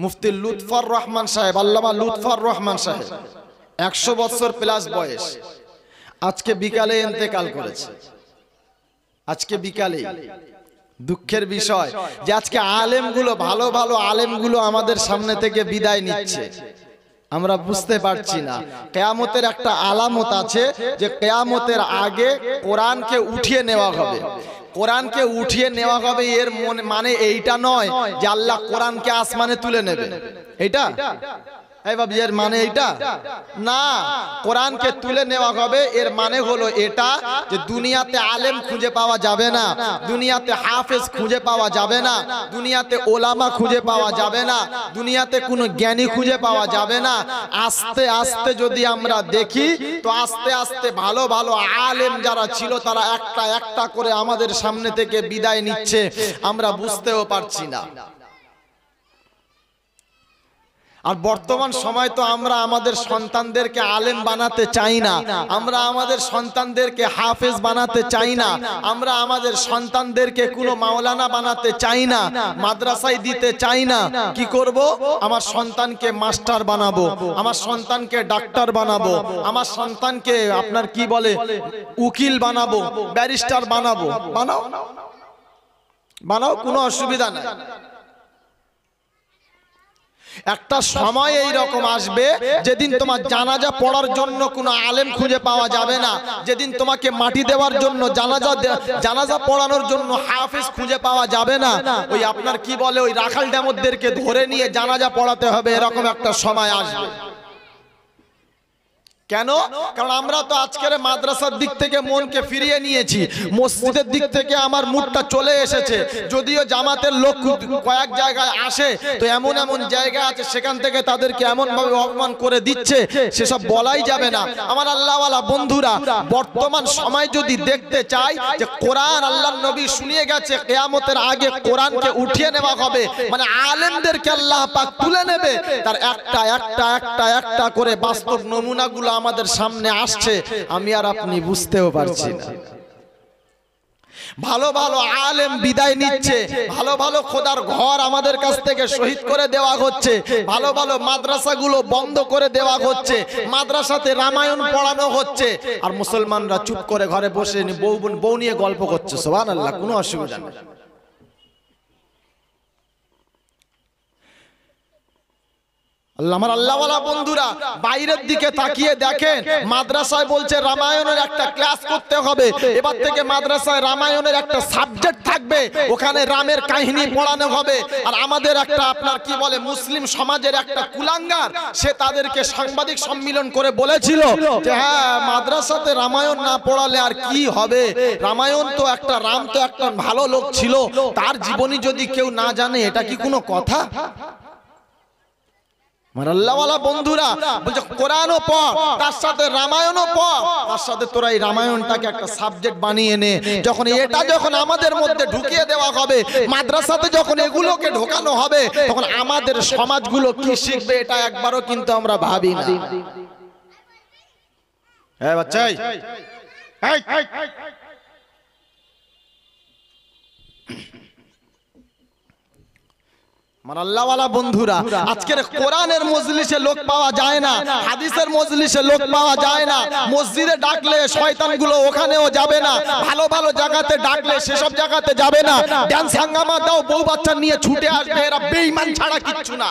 মুফতি লুৎফর রহমান সাহেব আল্লামা লুৎফর রহমান সাহেব একশো বছর প্লাস বয়স আজকে বিকালে এতেকাল করেছে আজকে বিকালে দুঃখের বিষয় যে আজকে আলেমগুলো ভালো ভালো আলেমগুলো আমাদের সামনে থেকে বিদায় নিচ্ছে আমরা বুঝতে পারছি না কেয়ামতের একটা আলামত আছে যে কেয়ামতের আগে কোরআনকে উঠিয়ে নেওয়া হবে কোরআনকে উঠিয়ে নেওয়া হবে এর মানে এইটা নয় যে আল্লাহ কোরআনকে আসমানে তুলে নেবে এটা মানে না কোরআনকে তুলে নেওয়া হবে এর মানে এটা যে দুনিয়াতে আলেম খুঁজে পাওয়া যাবে না দুনিয়াতে হাফেজ খুঁজে পাওয়া যাবে না দুনিয়াতে ওলামা খুঁজে পাওয়া যাবে না দুনিয়াতে কোনো জ্ঞানী খুঁজে পাওয়া যাবে না আস্তে আস্তে যদি আমরা দেখি তো আস্তে আস্তে ভালো ভালো আলেম যারা ছিল তারা একটা একটা করে আমাদের সামনে থেকে বিদায় নিচ্ছে আমরা বুঝতেও পারছি না আর বর্তমান সময় তো আমরা আমাদের সন্তানদেরকে আলেম বানাতে চাই না আমরা আমাদের সন্তানদেরকে হাফেজ বানাতে চাই না আমরা আমাদের সন্তানদেরকে কোনো মাওলানা বানাতে চাই না মাদ্রাসায় দিতে চাই না কি করব আমার সন্তানকে মাস্টার বানাবো আমার সন্তানকে ডাক্তার বানাবো আমার সন্তানকে আপনার কি বলে উকিল বানাবো ব্যারিস্টার বানাবো বানাও বানাও কোনো অসুবিধা নাই একটা সময় এই রকম আসবে যেদিন তোমার জানাজা পড়ার জন্য কোনো আলেম খুঁজে পাওয়া যাবে না যেদিন তোমাকে মাটি দেওয়ার জন্য জানাজা জানাজা পড়ানোর জন্য হাফিজ খুঁজে পাওয়া যাবে না ওই আপনার কি বলে ওই রাখাল ড্যামদেরকে ধরে নিয়ে জানাজা পড়াতে হবে এরকম একটা সময় আসবে কেন কারণ আমরা তো আজকের মাদ্রাসার দিক থেকে মনকে ফিরিয়ে নিয়েছি মসজিদের দিক থেকে আমার মুডটা চলে এসেছে যদিও জামাতের লোক কয়েক জায়গায় আসে তো এমন এমন জায়গা আছে সেখান থেকে তাদেরকে এমনভাবে অপমান করে দিচ্ছে সেসব বলাই যাবে না আমার আল্লাহওয়ালা বন্ধুরা বর্তমান সময় যদি দেখতে চাই যে কোরআন আল্লাহ নবী শুনিয়ে গেছে কেয়ামতের আগে কোরআনকে উঠিয়ে নেওয়া হবে মানে আলেমদেরকে আল্লাহ পাক তুলে নেবে তার একটা একটা একটা একটা করে বাস্তব নমুনাগুলো আমাদের সামনে আসছে আমি আর আপনি বুঝতেও পারছি না ভালো ভালো আলেম বিদায় নিচ্ছে ভালো ভালো খোদার ঘর আমাদের কাছ থেকে শহীদ করে দেওয়া হচ্ছে ভালো ভালো মাদ্রাসাগুলো বন্ধ করে দেওয়া হচ্ছে মাদ্রাসাতে রামায়ণ পড়ানো হচ্ছে আর মুসলমানরা চুপ করে ঘরে বসে বউ বউ নিয়ে গল্প করছে সোহান আল্লাহ কোনো অসুবিধা নেই আমার আল্লাহওয়ালা বন্ধুরা বাইরের দিকে তাকিয়ে দেখেন মাদ্রাসায় বলছে রামায়ণের একটা ক্লাস করতে হবে এবার থেকে মাদ্রাসায় রামায়ণের একটা সাবজেক্ট থাকবে ওখানে রামের কাহিনী পড়ানো হবে আর আমাদের একটা আপনার কি বলে মুসলিম সমাজের একটা কুলাঙ্গার সে তাদেরকে সাংবাদিক সম্মিলন করে বলেছিল যে হ্যাঁ মাদ্রাসাতে রামায়ণ না পড়ালে আর কি হবে রামায়ণ তো একটা রাম তো একটা ভালো লোক ছিল তার জীবনী যদি কেউ না জানে এটা কি কোনো কথা বন্ধুরা কোরআনও তার সাথে রামায়ণও তার সাথে তোরা এই রামায়ণটাকে একটা সাবজেক্ট বানিয়ে যখন এটা যখন আমাদের মধ্যে ঢুকিয়ে দেওয়া হবে মাদ্রাসাতে যখন এগুলোকে ঢোকানো হবে তখন আমাদের সমাজগুলো কি শিখবে এটা একবারও কিন্তু আমরা ভাবি না হ্যাঁ, হ্যাঁ, হ্যাঁ আজকের লোক পাওয়া যায় না হাদিসের লোক পাওয়া যায় না মসজিদে ডাকলে শয়তানগুলো ওখানেও যাবে না ভালো ভালো জায়গাতে ডাকলে সেসব জায়গাতে যাবে না বউ বাচ্চা নিয়ে ছুটে আসবে এরা বেঈমান ছাড়া কিচ্ছু না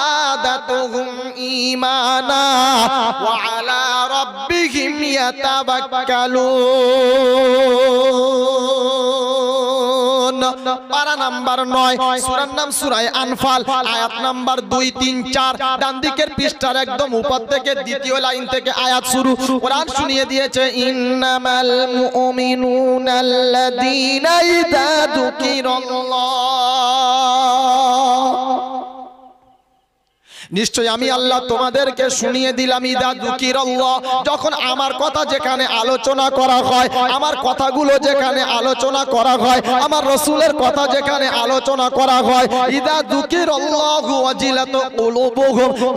تلهمهم إيمانا وعلى ربهم يتوكلون পারা নাম্বার নয় সুরার নাম সুরায় আনফাল আয়াত নাম্বার দুই তিন চার ডান দিকের পৃষ্ঠার একদম উপর থেকে দ্বিতীয় লাইন থেকে আয়াত শুরু কোরআন শুনিয়ে দিয়েছে ইন্নামাল মুমিনুনা ইযা যুকিরাল্লাহ নিশ্চয় আমি আল্লাহ তোমাদেরকে শুনিয়ে দিলাম ইদা দুকির যখন আমার কথা যেখানে আলোচনা করা হয় আমার কথাগুলো যেখানে আলোচনা করা হয় আমার রসুলের কথা যেখানে আলোচনা করা হয় ইদা দুকির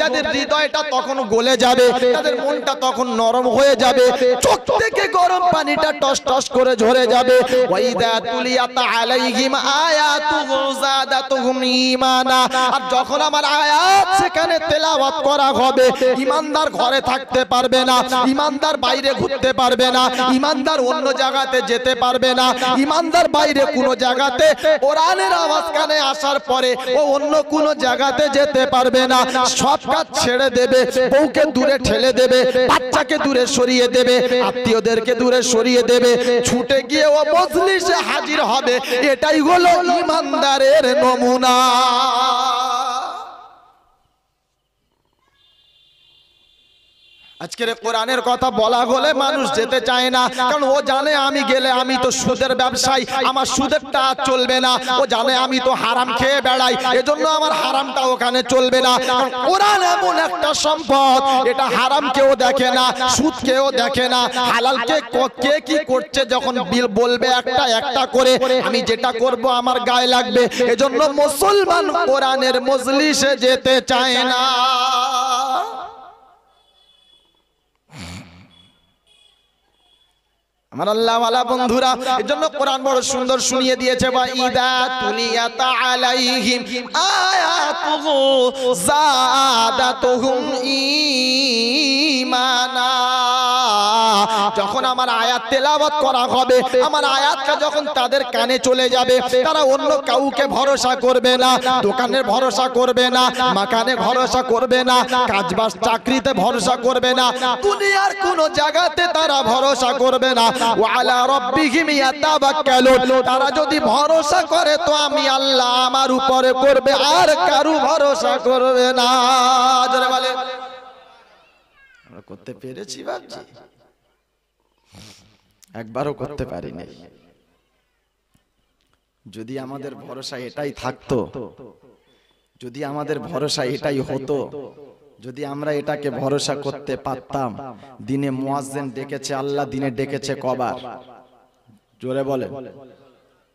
তাদের হৃদয়টা তখন গলে যাবে তাদের মনটা তখন নরম হয়ে যাবে চোখ থেকে গরম পানিটা টস টস করে ঝরে যাবে ওয়াইদা তুলিয়াত আলাইহিম আয়াতুহু যাদাতুহুম ঈমানা আর যখন আমার আয়াত সেখানে এখানে তেলাওয়াত করা হবে ইমানদার ঘরে থাকতে পারবে না ইমানদার বাইরে ঘুরতে পারবে না ইমানদার অন্য জায়গাতে যেতে পারবে না ইমানদার বাইরে কোনো জায়গাতে কোরআনের আওয়াজ কানে আসার পরে ও অন্য কোনো জায়গাতে যেতে পারবে না সব কাজ ছেড়ে দেবে বউকে দূরে ঠেলে দেবে বাচ্চাকে দূরে সরিয়ে দেবে আত্মীয়দেরকে দূরে সরিয়ে দেবে ছুটে গিয়ে ও মজলিসে হাজির হবে এটাই হলো ইমানদারের নমুনা আজকের কোরআনের কথা বলা হলে মানুষ যেতে চায় না কারণ ও জানে আমি গেলে আমি তো সুদের ব্যবসায়ী আমার সুদেরটা চলবে না ও জানে আমি তো হারাম খেয়ে বেড়াই এজন্য আমার হারামটা ওখানে চলবে না কোরআন এমন একটা সম্পদ এটা হারাম কেউ দেখে না সুদ কেউ দেখে না কে কে কি করছে যখন বিল বলবে একটা একটা করে আমি যেটা করব আমার গায়ে লাগবে এজন্য মুসলমান কোরআনের মজলিসে যেতে চায় না আমার আল্লাহওয়ালা বন্ধুরা এর জন্য কোরআন বড় সুন্দর শুনিয়ে দিয়েছে বা ইদা তুলিয়া আলাইহিম আয়াতুহু যাদাতুহুম ঈমানা যখন আমার আয়াত তেলাবত করা হবে আমার আয়াতটা যখন তাদের কানে চলে যাবে তারা অন্য কাউকে ভরসা করবে না দোকানে ভরসা করবে না মাকানে ভরসা করবে না কাজবাজ চাকরিতে ভরসা করবে না দুনিয়ার কোন জায়গাতে তারা ভরসা করবে না ওয়ালা রব্বিহিম ইয়াতাবাক্কালুন তারা যদি ভরসা করে তো আমি আল্লাহ আমার উপরে করবে আর কারু ভরসা করবে না জোরে বলে আমরা করতে পেরেছি ভাবছি একবারও করতে পারিনি যদি আমাদের ভরসা এটাই থাকতো যদি আমাদের ভরসা এটাই হতো যদি আমরা এটাকে ভরসা করতে পারতাম দিনে মোয়াজেন ডেকেছে আল্লাহ দিনে ডেকেছে কবার জোরে বলে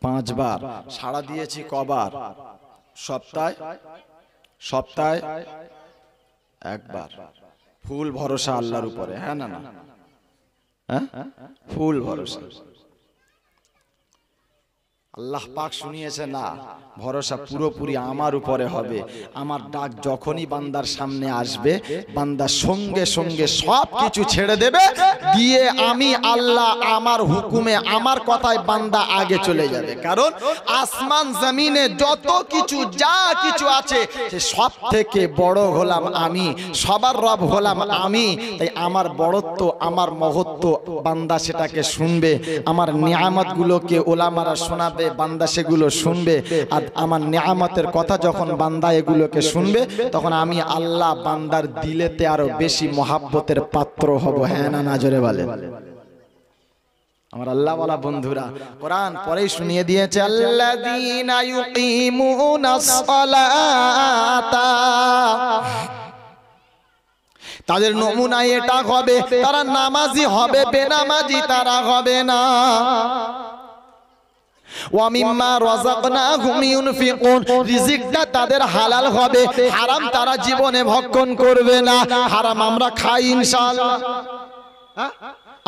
পাঁচবার সাড়া দিয়েছি কবার সপ্তাহে সপ্তাহে একবার ফুল ভরসা আল্লাহর উপরে হ্যাঁ না না হ্যাঁ ফুল ভরসা আল্লাহ পাক শুনিয়েছে না ভরসা পুরোপুরি আমার উপরে হবে আমার ডাক যখনই বান্দার সামনে আসবে বান্দার সঙ্গে সঙ্গে সব কিছু ছেড়ে দেবে দিয়ে আমি আল্লাহ আমার হুকুমে আমার কথায় বান্দা আগে চলে যাবে কারণ আসমান জমিনে যত কিছু যা কিছু আছে সে সব থেকে বড় হলাম আমি সবার রব হলাম আমি তাই আমার বড়ত্ব আমার মহত্ব বান্দা সেটাকে শুনবে আমার নিয়ামতগুলোকে ওলামারা শোনাবে পাবে বান্দা সেগুলো শুনবে আর আমার নিয়ামতের কথা যখন বান্দা এগুলোকে শুনবে তখন আমি আল্লাহ বান্দার দিলেতে আরো বেশি মহাব্বতের পাত্র হব হ্যাঁ না নাজরে বলে আমার আল্লাহ বলা বন্ধুরা কোরআন পরেই শুনিয়ে দিয়েছে আল্লাযীনা ইউকিমুনাস সালাতা তাদের নমুনায় এটা হবে তারা নামাজি হবে বেনামাজি তারা হবে না ওয়ামিম্মা রাযাকনাহুম ইউনফিকুন রিজিকটা তাদের হালাল হারাম তারা জীবনে ভক্ষণ করবে না হারাম আমরা খাই ইনশাল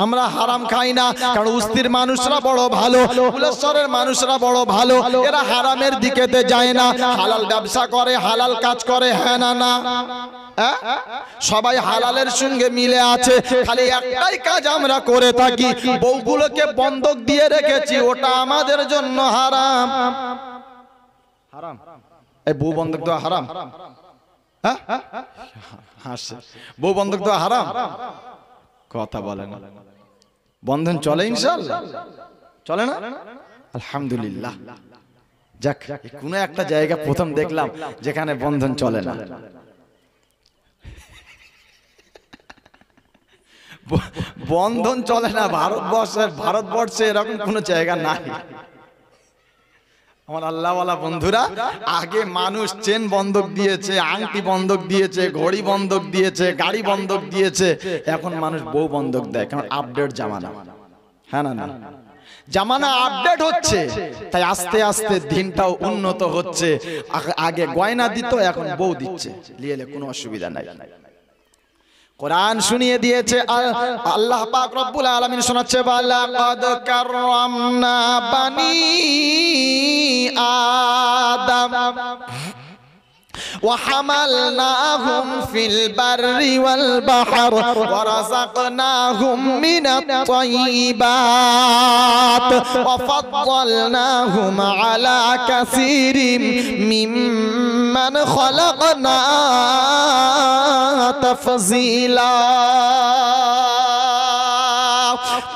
আমরা হারাম খাই না কারণ উস্তির মানুষরা বড় ভালো ফুলেশ্বরের মানুষরা বড় ভালো এরা হারামের দিকেতে যায় না হালাল ব্যবসা করে হালাল কাজ করে হ্যাঁ না না সবাই হালালের সঙ্গে মিলে আছে খালি একটাই কাজ আমরা করে থাকি বউগুলোকে বন্ধক দিয়ে রেখেছি ওটা আমাদের জন্য হারাম হারাম এই বউ বন্ধক দেওয়া হারাম হ্যাঁ বউ বন্ধক দেওয়া হারাম কথা বলে না বন্ধন চলে চলে না আলহামদুলিল্লাহ যাক কোনো একটা জায়গা প্রথম দেখলাম যেখানে বন্ধন চলে না বন্ধন চলে না ভারতবর্ষে ভারতবর্ষে এরকম কোনো জায়গা নাই আমার আল্লাহওয়ালা বন্ধুরা আগে মানুষ চেন বন্ধক দিয়েছে আংটি বন্ধক দিয়েছে ঘড়ি বন্ধক দিয়েছে গাড়ি বন্ধক দিয়েছে এখন মানুষ বউ বন্ধক দেয় কারণ আপডেট জামানা হ্যাঁ না না জামানা আপডেট হচ্ছে তাই আস্তে আস্তে দিনটাও উন্নত হচ্ছে আগে গয়না দিত এখন বউ দিচ্ছে লিয়েলে কোনো অসুবিধা নাই কোরআন শুনিয়ে দিয়েছে আল্লাহ পাক রব্বুল আলামিন শোনাচ্ছে বালাকাদ কাররামনা বানি আদম وحملناهم في البر والبحر ورزقناهم من الطيبات وفضلناهم على كثير ممن خلقنا تفضيلا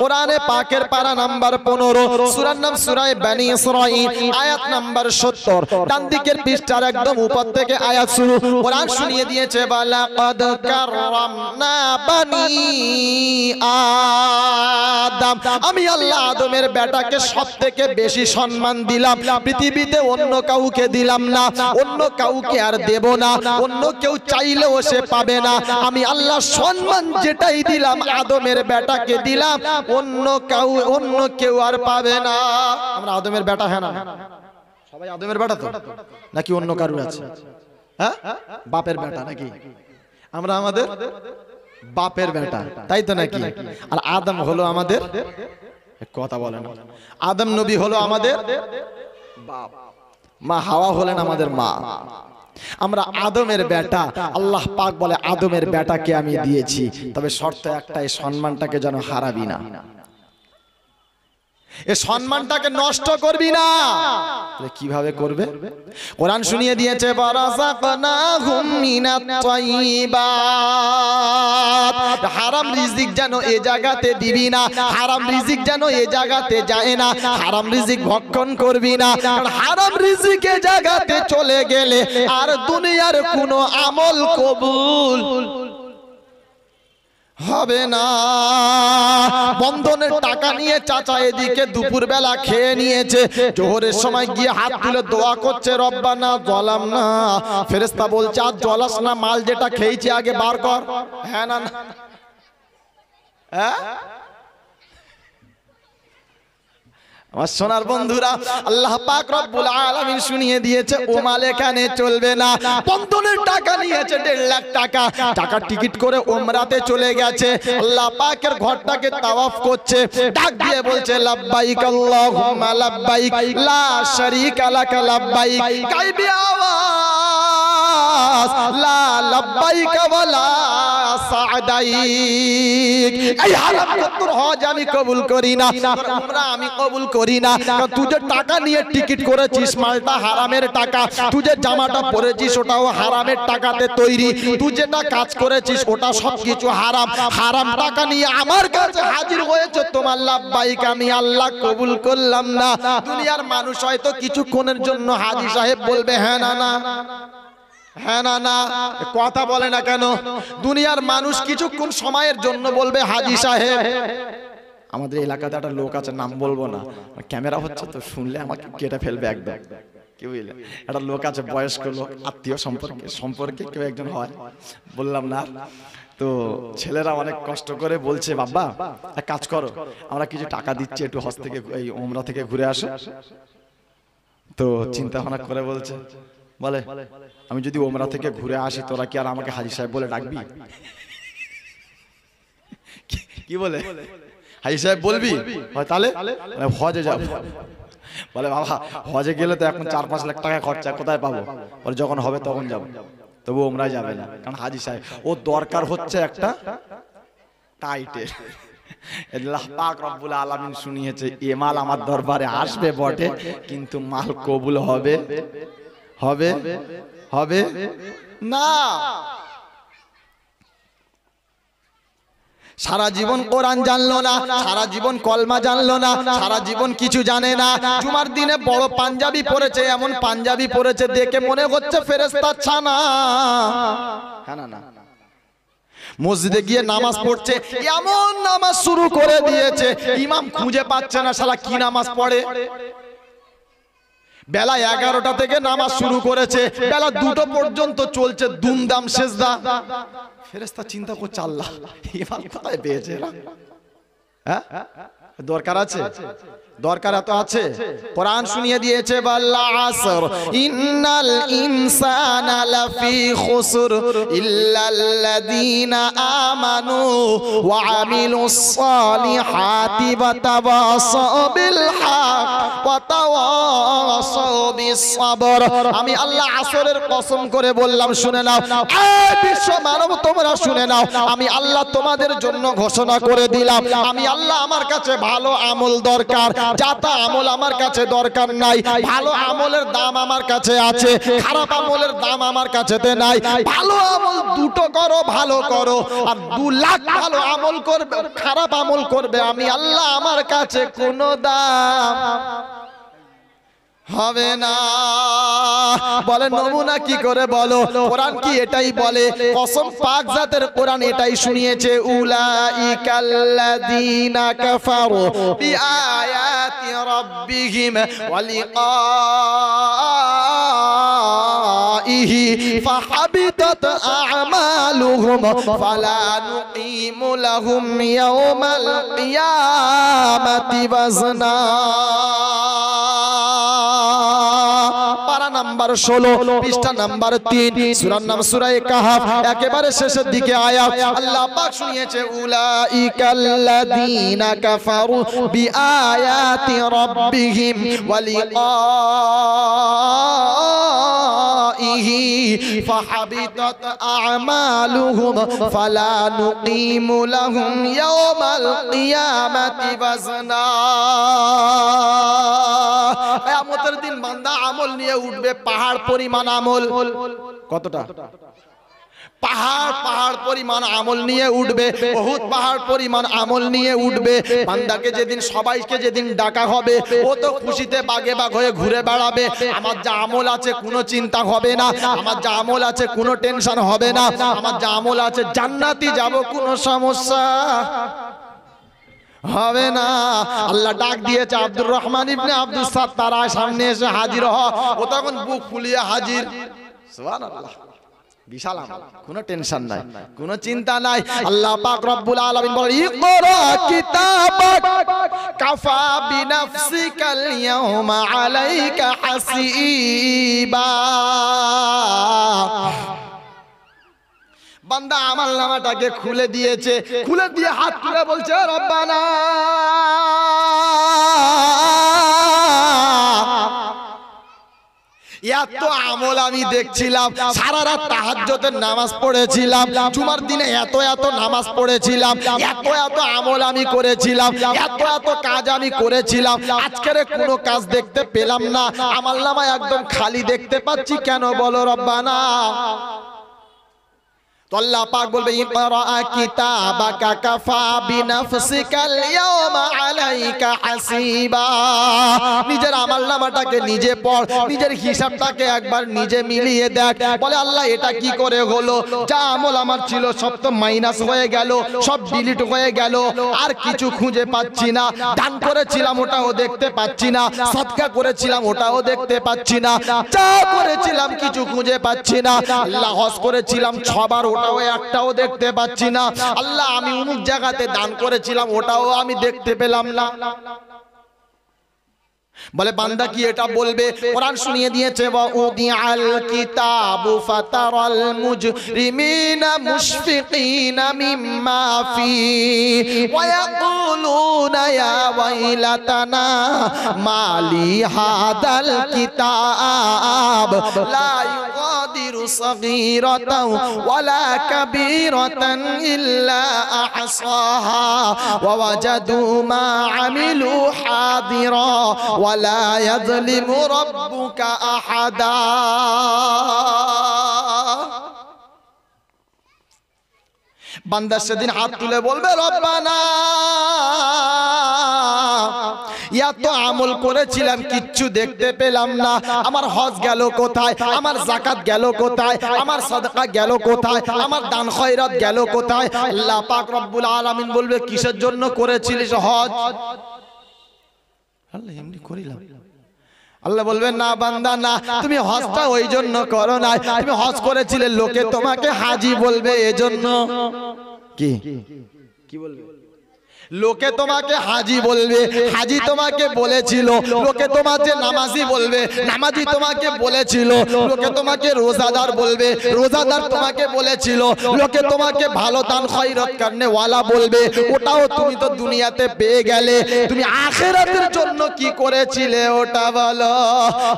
কোরআনে পাকের পারা নাম্বার পনেরো সুরার নাম সুরায় বানি ইসরাইল আয়াত নাম্বার সত্তর ডান দিকের পৃষ্ঠার একদম উপর থেকে আয়াত শুরু কোরআন শুনিয়ে দিয়েছে বালা কদ কাররামনা বানি আদম আমি আল্লাহ আদমের বেটাকে সব থেকে বেশি সম্মান দিলাম পৃথিবীতে অন্য কাউকে দিলাম না অন্য কাউকে আর দেব না অন্য কেউ চাইলেও সে পাবে না আমি আল্লাহ সম্মান যেটাই দিলাম আদমের বেটাকে দিলাম অন্য কেউ অন্য কেউ আর পাবে না আমরা আদমের বেটা হ্যাঁ সবাই আদমের বেটা তো নাকি অন্য কারুর আছে হ্যাঁ বাপের বেটা নাকি আমরা আমাদের বাপের বেটা তাই তো নাকি আর আদম হলো আমাদের কথা বলে না আদম নবী হলো আমাদের বাপ মা হাওয়া হলেন আমাদের মা আমরা আদমের বেটা আল্লাহ পাক বলে আদমের বেটাকে আমি দিয়েছি তবে শর্ত একটাই সম্মানটাকে যেন হারাবি না সম্মানটাকে নষ্ট করবি না কিভাবে করবে কোরআন শুনিয়ে দিয়েছে হারাম রিজিক যেন এ জায়গাতে দিবি না হারাম রিজিক যেন এ জায়গাতে যায় না হারাম রিজিক ভক্ষণ করবি না হারাম রিজিক এ জায়গাতে চলে গেলে আর দুনিয়ার কোনো আমল কবুল হবে না বন্ধনের টাকা নিয়ে চাচা এদিকে দুপুর বেলা খেয়ে নিয়েছে জোহরের সময় গিয়ে হাত তুলে দোয়া করছে রব্বা না জলাম না ফেরেস্তা বলছে আর জলাস না মাল যেটা খেয়েছি আগে বার কর হ্যাঁ না হ্যাঁ আমার সোনার বন্ধুরা আল্লাহ পাক রব্বুল আলামিন শুনিয়ে দিয়েছে ও মাল এখানে চলবে না বন্ধনের টাকা নিয়েছে দেড় লাখ টাকা টাকা টিকিট করে ওমরাতে চলে গেছে আল্লাহ পাকের ঘরটাকে তাওয়াফ করছে ডাক দিয়ে বলছে লাব্বাইক আল্লাহুম্মা লাব্বাইক লা শারীকা লাকা লাব্বাইক গায়বি আওয়াজ আব্বাস লা লাব্বাইক লা সাদাইক এই হারাম তোর হজ আমি কবুল করি না আমরা আমি কবুল করি না তুই যে টাকা নিয়ে টিকিট করেছিস মালটা হারামের টাকা তুই যে জামাটা পরেছিস ওটাও হারামের টাকাতে তৈরি তুই যেটা কাজ করেছিস ওটা সবকিছু হারাম হারাম টাকা নিয়ে আমার কাছে হাজির হয়েছে তোমার লাব্বাইক আমি আল্লাহ কবুল করলাম না দুনিয়ার মানুষ হয়তো কিছুক্ষণের জন্য হাজি সাহেব বলবে হ্যাঁ না না হ্যাঁ না না কথা বলে না কেন দুনিয়ার মানুষ কিছুক্ষণ সময়ের জন্য বলবে হাজি সাহেব আমাদের এলাকাতে একটা লোক আছে নাম বলবো না ক্যামেরা হচ্ছে তো শুনলে আমাকে কেটে ফেলবে ব্যাগ কি বুঝলে একটা লোক আছে বয়স্ক লোক আত্মীয় সম্পর্কে সম্পর্কে কেউ একজন হয় বললাম না তো ছেলেরা অনেক কষ্ট করে বলছে বাবা এক কাজ করো আমরা কিছু টাকা দিচ্ছি একটু হস থেকে এই ওমরা থেকে ঘুরে আসো তো চিন্তা ভাবনা করে বলছে বলে আমি যদি ওমরা থেকে ঘুরে আসি তোরা কি আর আমাকে হাজি সাহেব বলে ডাকবি কি বলে হাজি সাহেব বলবি তাহলে মানে হজে যাব বলে বাবা হজে গেলে তো এখন চার পাঁচ লাখ টাকা খরচা কোথায় পাবো বলে যখন হবে তখন যাব তবু ওমরা যাবে না কারণ হাজি সাহেব ও দরকার হচ্ছে একটা টাইটের আল্লাহ আলামিন শুনিয়েছে এ মাল আমার দরবারে আসবে বটে কিন্তু মাল কবুল হবে হবে হবে না সারা জীবন কোরআন জানলো না সারা জীবন কলমা জানলো না সারা জীবন কিছু জানে না জুমার দিনে বড় পাঞ্জাবি পরেছে এমন পাঞ্জাবি পরেছে দেখে মনে হচ্ছে ফেরেস্তার ছানা হ্যাঁ, না না মসজিদে গিয়ে নামাজ পড়ছে এমন নামাজ শুরু করে দিয়েছে ইমাম খুঁজে পাচ্ছে না সারা কি নামাজ পড়ে বেলা এগারোটা থেকে নামাজ শুরু করেছে বেলা দুটো পর্যন্ত চলছে দুমদাম শেষদা ফেরেস্তা চিন্তা করছে আল্লাহ এবার কোথায় পেয়েছে হ্যাঁ দরকার আছে দরকার এত আছে কোরআন শুনিয়ে দিয়েছে আমি আল্লাহ আসরের কসম করে বললাম শুনে নাও বিশ্ব মানব তোমরা শুনে নাও আমি আল্লাহ তোমাদের জন্য ঘোষণা করে দিলাম আমি আল্লাহ আমার কাছে ভালো আমল দরকার যাতা আমল আমার কাছে দরকার নাই ভালো আমলের দাম আমার কাছে আছে খারাপ আমলের দাম আমার কাছেতে নাই ভালো আমল দুটো করো ভালো করো আর দু লাখ ভালো আমল করবে খারাপ আমল করবে আমি আল্লাহ আমার কাছে কোনো দাম হবে না বলে নমুনা কি করে বলো কোরআন কি এটাই বলে কসম পাক জাতের কোরআন এটাই শুনিয়েছে উলাইকাল্লাযীনা কাফারু বিআয়াতি রাব্বিহিম ওয়া لقائه فحبطت أعمالهم فلا نقيم لهم يوم القيامة وزنا নাম্বার ষোলো পৃষ্ঠা নাম্বার তিন সুরার নাম সুরাই কাহাফ একেবারে শেষের দিকে আয়া আল্লাহ পাক শুনিয়েছে উলাইকাল্লাযীনা কাফারু বিআয়াতি রাব্বিহিম ওয়া فحبطت أعمالهم فلا نقيم لهم يوم القيامة وزنا دين بندا عمل نيه করবে পাহাড় পরিমাণ আমল কতটা পাহাড় পাহাড় পরিমাণ আমল নিয়ে উঠবে বহুত পাহাড় পরিমাণ আমল নিয়ে উঠবে বান্দাকে যেদিন সবাইকে যেদিন ডাকা হবে ও তো খুশিতে বাগে বাগ হয়ে ঘুরে বেড়াবে আমার যা আমল আছে কোনো চিন্তা হবে না আমার যা আমল আছে কোনো টেনশন হবে না আমার যা আমল আছে জান্নাতি যাব কোনো সমস্যা হবে না আল্লাহ ডাক দিয়েছে আব্দুর রহমান ইবনে আব্দুল সাত্তারা সামনে এসে হাজির হ ও তখন বুক ফুলিয়ে হাজির সুবহানাল্লাহ বিশাল কোনো টেনশন নাই কোনো চিন্তা নাই আল্লাহ পাক রব্বুল আলামিন বলেন ইকরা কিতাবাক কাফা বিনাফসিকাল ইয়াউমা আলাইকা হাসিবা বান্দা আমার নামাটাকে খুলে দিয়েছে খুলে দিয়ে হাত তুলে বলছে রব্বানা এত আমল আমি দেখছিলাম সারা রাত তাহাজ্যতের নামাজ পড়েছিলাম জুমার দিনে এত এত নামাজ পড়েছিলাম এত এত আমল আমি করেছিলাম এত এত কাজ আমি করেছিলাম আজকের কোনো কাজ দেখতে পেলাম না আমার নামা একদম খালি দেখতে পাচ্ছি কেন বলো রব্বানা তো আল্লাহ পাক বলবে ইকরা কিতাবাকা কাফা বিনফসিকাল ইয়াওমা আলাইকা হাসিবা নিজের আমলনামাটাকে নিজে পড় নিজের হিসাবটাকে একবার নিজে মিলিয়ে দেখ বলে আল্লাহ এটা কি করে হলো যা আমল আমার ছিল সব তো মাইনাস হয়ে গেল সব ডিলিট হয়ে গেল আর কিছু খুঁজে পাচ্ছি না দান করেছিলাম ওটাও দেখতে পাচ্ছি না সৎকা করেছিলাম ওটাও দেখতে পাচ্ছি না যা করেছিলাম কিছু খুঁজে পাচ্ছি না আল্লাহ হজ করেছিলাম ছবার ওটাও একটাও দেখতে পাচ্ছি না আল্লাহ আমি অমুক জায়গাতে দান করেছিলাম ওটাও আমি দেখতে পেলাম না বলে বান্দা কি এটা বলবে কোরআন শুনিয়ে দিয়েছে ও উদিআল কিতাবু ফাতারাল মুজরিমিনা মুশফিকিনা মিম্মা ফি ওয়া ইয়াকুলুনা ইয়া ওয়াইলাতানা মালি হাদাল কিতাব লা ইউগাদিরু সাগীরাতাও ওয়ালা কাবীরাতান ইল্লা আহসাহা ওয়া ওয়াজাদু মা আমিলু হাদিরা ولا يظلم ربك সেদিন হাত তুলে বলবে রব্বানা এত আমল করেছিলাম কিচ্ছু দেখতে পেলাম না আমার হজ গেল কোথায় আমার জাকাত গেল কোথায় আমার সদকা গেল কোথায় আমার দান খয়রাত গেল কোথায় আল্লাহ পাক রব্বুল আলামিন বলবে কিসের জন্য করেছিলিস হজ আল্লাহ এমনি করিলাম আল্লাহ বলবেন না বান্দা না তুমি হজটা ওই জন্য করো না তুমি হজ করেছিলে লোকে তোমাকে হাজি বলবে এজন্য কি কি বলবে লোকে তোমাকে হাজি বলবে হাজি তোমাকে বলেছিল লোকে তোমার যে নামাজি বলবে নামাজি তোমাকে বলেছিল লোকে তোমাকে রোজাদার বলবে রোজাদার তোমাকে বলেছিল লোকে তোমাকে ভালো দান খৈরত কারণে ওয়ালা বলবে ওটাও তুমি তো দুনিয়াতে পেয়ে গেলে তুমি আখেরাতের জন্য কি করেছিলে ওটা বলো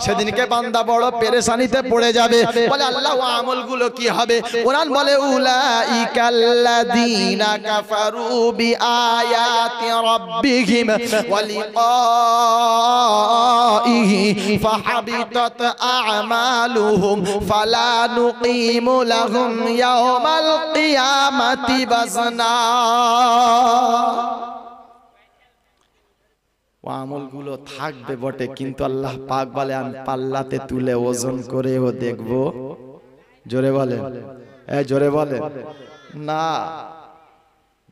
সেদিনকে বান্দা বড় পেরেশানিতে পড়ে যাবে বলে আল্লাহ আমলগুলো কি হবে কোরআন বলে উলাইকাল্লাযীনা কাফারু বিআয়া آيات ربهم ولقائه فحبطت أعمالهم فلا نقيم لهم يوم القيامة وزنا আমলগুলো থাকবে বটে কিন্তু আল্লাহ পাক বলে আমি পাল্লাতে তুলে ওজন করেও দেখব জোরে বলে জোরে বলে না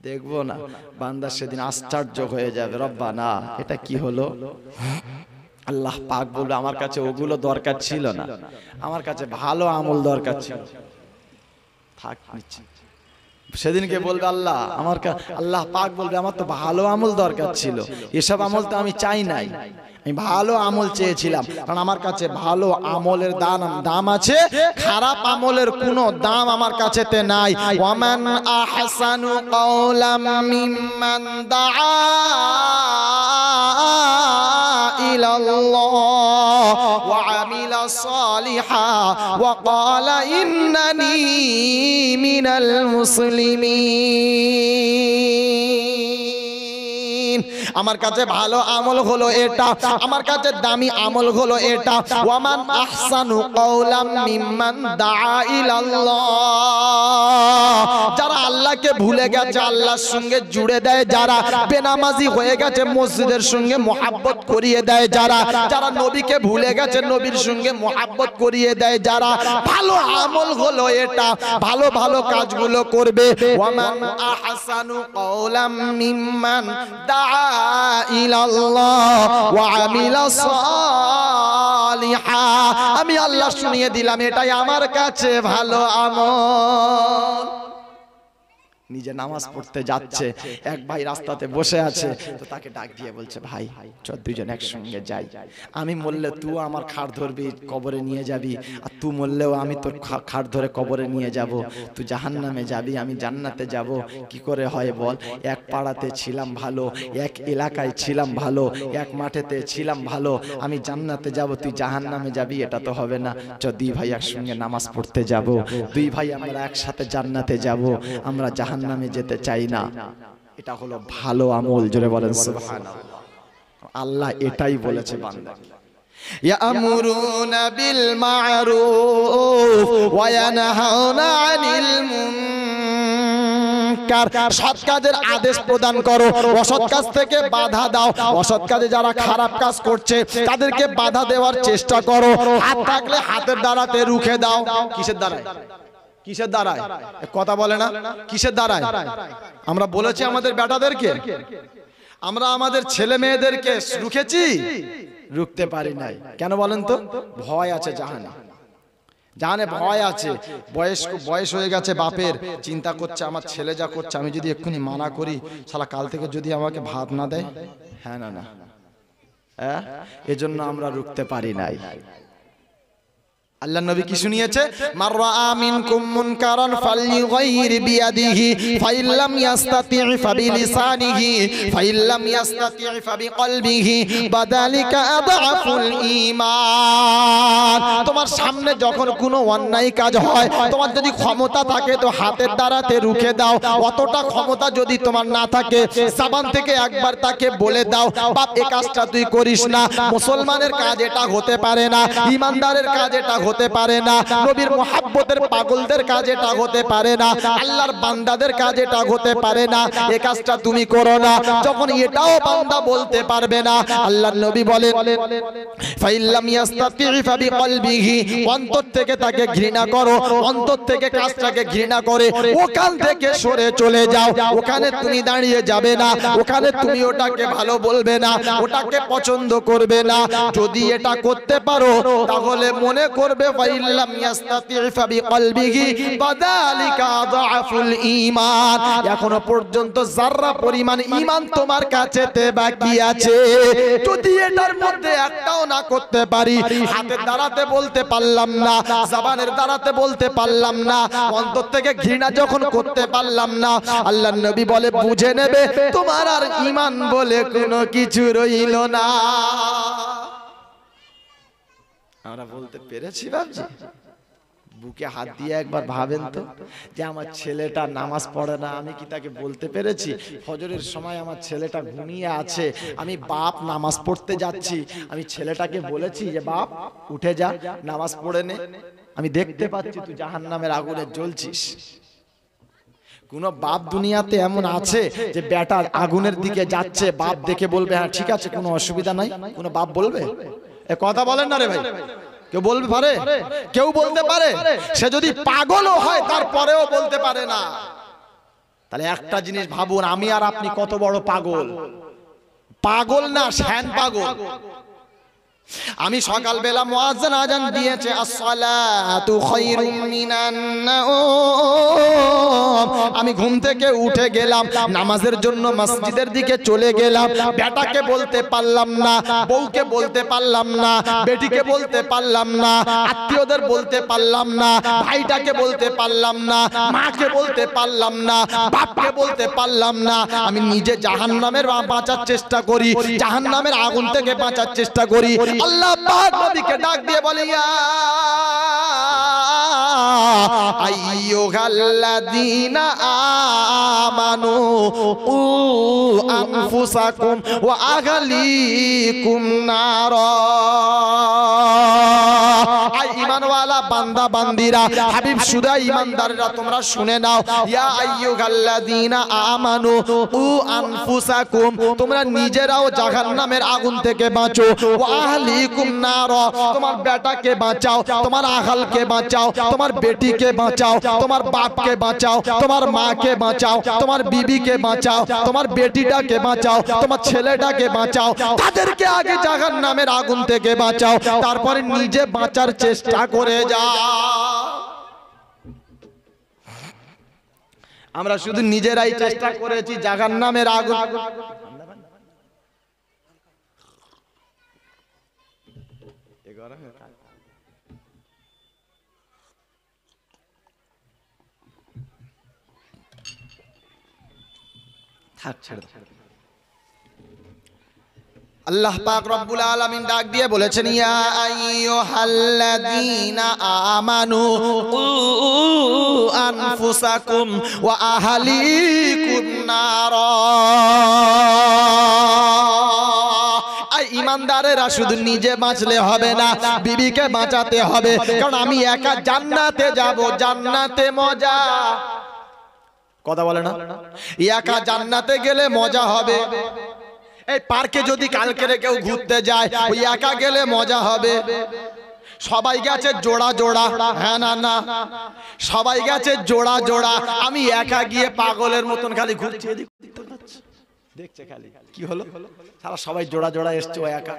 দেখব না বান্দা সেদিন আশ্চর্য হয়ে যাবে রব্বা না এটা কি হলো আল্লাহ পাক বলবে আমার কাছে ওগুলো দরকার ছিল না আমার কাছে ভালো আমল দরকার ছিল থাক নিচ্ছে সেদিনকে বলবে আল্লাহ আমার আল্লাহ পাক বলবে আমার তো ভালো আমল দরকার ছিল এসব আমল তো আমি চাই নাই আমি ভালো আমল চেয়েছিলাম কারণ আমার কাছে ভালো আমলের দাম দাম আছে খারাপ আমলের কোনো দাম আমার কাছে তে নাই ওয়ামান আহসানু কওলাম মিম্মান দা ইলাল্লাহ ওয়া صالحا وقال إنني من المسلمين আমার কাছে ভালো আমল হলো এটা আমার কাছে দামি আমল হলো এটা ওয়ামান আহসানু কওলাম মিম্মান দাআ ইলাল্লাহ যারা আল্লাহকে ভুলে গেছে আল্লাহর সঙ্গে জুড়ে দেয় যারা বেনামাজি হয়ে গেছে মসজিদের সঙ্গে মোহাব্বত করিয়ে দেয় যারা যারা নবীকে ভুলে গেছে নবীর সঙ্গে মোহাব্বত করিয়ে দেয় যারা ভালো আমল হলো এটা ভালো ভালো কাজগুলো করবে ওয়ামান আহসানু কওলাম মিম্মান দাআ আমি আল্লাহ শুনিয়ে দিলাম এটাই আমার কাছে ভালো আমল নিজে নামাজ পড়তে যাচ্ছে এক ভাই রাস্তাতে বসে আছে তো তাকে ডাক দিয়ে বলছে ভাই চ দুজন একসঙ্গে যাই আমি মরলে তু আমার খাড় ধরবি কবরে নিয়ে যাবি আর তু মরলেও আমি তোর খাড় ধরে কবরে নিয়ে যাব তু জাহান নামে যাবি আমি জান্নাতে যাব কি করে হয় বল এক পাড়াতে ছিলাম ভালো এক এলাকায় ছিলাম ভালো এক মাঠেতে ছিলাম ভালো আমি জান্নাতে যাব তুই জাহান নামে যাবি এটা তো হবে না চ দুই ভাই একসঙ্গে নামাজ পড়তে যাব দুই ভাই আমরা একসাথে জান্নাতে যাব আমরা জাহান জাহান নামে যেতে চাই না এটা হলো ভালো আমল জোরে বলেন আল্লাহ এটাই বলেছে কাজের আদেশ প্রদান করো অসৎ কাজ থেকে বাধা দাও অসৎ কাজে যারা খারাপ কাজ করছে তাদেরকে বাধা দেওয়ার চেষ্টা করো হাত থাকলে হাতের দ্বারাতে রুখে দাও কিসের দ্বারা কিসের দ্বারায় কথা বলে না কিসের দ্বারায় আমরা বলেছি আমাদের বেটাদেরকে আমরা আমাদের ছেলে মেয়েদেরকে রুখেছি রুখতে পারি নাই কেন বলেন তো ভয় আছে জাহানে জাহানে ভয় আছে বয়স বয়স হয়ে গেছে বাপের চিন্তা করছে আমার ছেলে যা করছে আমি যদি এক্ষুনি মানা করি সালা কাল থেকে যদি আমাকে ভাত না দেয় হ্যাঁ না না হ্যাঁ এজন্য আমরা রুখতে পারি নাই আল্লাহ নবী কি শুনিয়েছে মাররা আমিন কুমুন কারণ ফাল্লি বিয়াদিহি ফাইল্লাম ইয়াস্তাতি ফাইল্লাম ইয়াস্তাতি বাদালিকা আদাফুল ঈমান তোমার সামনে যখন কোনো অন্যায় কাজ হয় তোমার যদি ক্ষমতা থাকে তো হাতের দ্বারাতে রুখে দাও অতটা ক্ষমতা যদি তোমার না থাকে সাবান থেকে একবার তাকে বলে দাও বাপ এ কাজটা তুই করিস না মুসলমানের কাজ এটা হতে পারে না ইমানদারের কাজ এটা হতে পারে না নবীর মোহাব্বতের পাগলদের কাজ এটা হতে পারে না আল্লাহর বান্দাদের কাজ এটা হতে পারে না এ কাজটা তুমি করো না যখন এটাও বান্দা বলতে পারবে না আল্লাহর নবী বলেন ফাইল্লাম অন্তর থেকে তাকে ঘৃণা করো অন্তর থেকে কাজটাকে ঘৃণা করে ওখান থেকে সরে চলে যাও ওখানে তুমি দাঁড়িয়ে যাবে না ওখানে তুমি ওটাকে ভালো বলবে না ওটাকে পছন্দ করবে না যদি এটা করতে পারো তাহলে মনে করবে করবে ফাইল্লাম বাদালিকা ঈমান এখনো পর্যন্ত যারা পরিমাণ ঈমান তোমার কাছেতে বাকি আছে যদি এটার মধ্যে একটাও না করতে পারি হাতে দাঁড়াতে বলতে পারলাম না জবানের দাঁড়াতে বলতে পারলাম না অন্তর থেকে ঘৃণা যখন করতে পারলাম না আল্লাহর নবী বলে বুঝে নেবে তোমার আর ঈমান বলে কোনো কিছু রইল না আমরা বলতে পেরেছি ভাবছি বুকে হাত দিয়ে একবার ভাবেন তো যে আমার ছেলেটা নামাজ পড়ে না আমি কি তাকে বলতে পেরেছি ফজরের সময় আমার ছেলেটা ঘুমিয়ে আছে আমি বাপ নামাজ পড়তে যাচ্ছি আমি ছেলেটাকে বলেছি যে বাপ উঠে যা নামাজ পড়ে নে আমি দেখতে পাচ্ছি তুই জাহান নামের আগুনে জ্বলছিস কোনো বাপ দুনিয়াতে এমন আছে যে ব্যাটার আগুনের দিকে যাচ্ছে বাপ দেখে বলবে হ্যাঁ ঠিক হ্যাঁ, আছে কোনো অসুবিধা নাই কোনো বাপ বলবে কথা বলেন না রে ভাই কেউ বলতে পারে কেউ বলতে পারে সে যদি পাগলও হয় তারপরেও বলতে পারে না তাহলে একটা জিনিস ভাবুন আমি আর আপনি কত বড় পাগল পাগল না শ্যান পাগল আমি সকালবেলা মোয়াজ্জান আজান দিয়েছে আমি ঘুম থেকে উঠে গেলাম নামাজের জন্য মসজিদের দিকে চলে গেলাম বেটাকে বলতে পারলাম না বউকে বলতে পারলাম না বেটিকে বলতে পারলাম না আত্মীয়দের বলতে পারলাম না ভাইটাকে বলতে পারলাম না মাকে বলতে পারলাম না বাপকে বলতে পারলাম না আমি নিজে জাহান্নামের বাঁচার চেষ্টা করি জাহান্নামের আগুন থেকে বাঁচার চেষ্টা করি আল্লাহ পাক নবীকে ডাক দিয়ে বলিয়া তোমরা শুনে নাও ইয়া আইয়ুহাল্লাযীনা আমানু উ আনফুসাকুম তোমরা নিজেরাও নামের আগুন থেকে বাঁচো ও আহ তোমার বেটাকে বাঁচাও তোমার আহালকে বাঁচাও তোমার বেটিকে বাঁচাও তোমার বাপকে বাঁচাও তোমার মাকে বাঁচাও তোমার বিবিকে বাঁচাও তোমার বেটিটাকে বাঁচাও তোমার ছেলেটাকে বাঁচাও তাদেরকে আগে জাহান নামের আগুন থেকে বাঁচাও তারপরে নিজে বাঁচার চেষ্টা করে যা আমরা শুধু নিজেরাই চেষ্টা করেছি নামের আগুন আল্লাহ পাক রব্বুল আলামিন ডাক দিয়ে বলেছেন ইয়া আইয়ুহাল্লাযীনা আমানু আনফুসাকুম ওয়া আহলিকুম নারা ইমানদারেরা শুধু নিজে বাঁচলে হবে না বিবিকে বাঁচাতে হবে কারণ আমি একা জান্নাতে যাব জান্নাতে মজা কথা বলে না একা জান্নাতে গেলে মজা হবে এই পার্কে যদি কালকে কেউ ঘুরতে যায় ওই একা গেলে মজা হবে সবাই গেছে জোড়া জোড়া হ্যাঁ না না সবাই গেছে জোড়া জোড়া আমি একা গিয়ে পাগলের মতন খালি ঘুরছি দেখছে খালি কি হলো সারা সবাই জোড়া জোড়া এসছে একা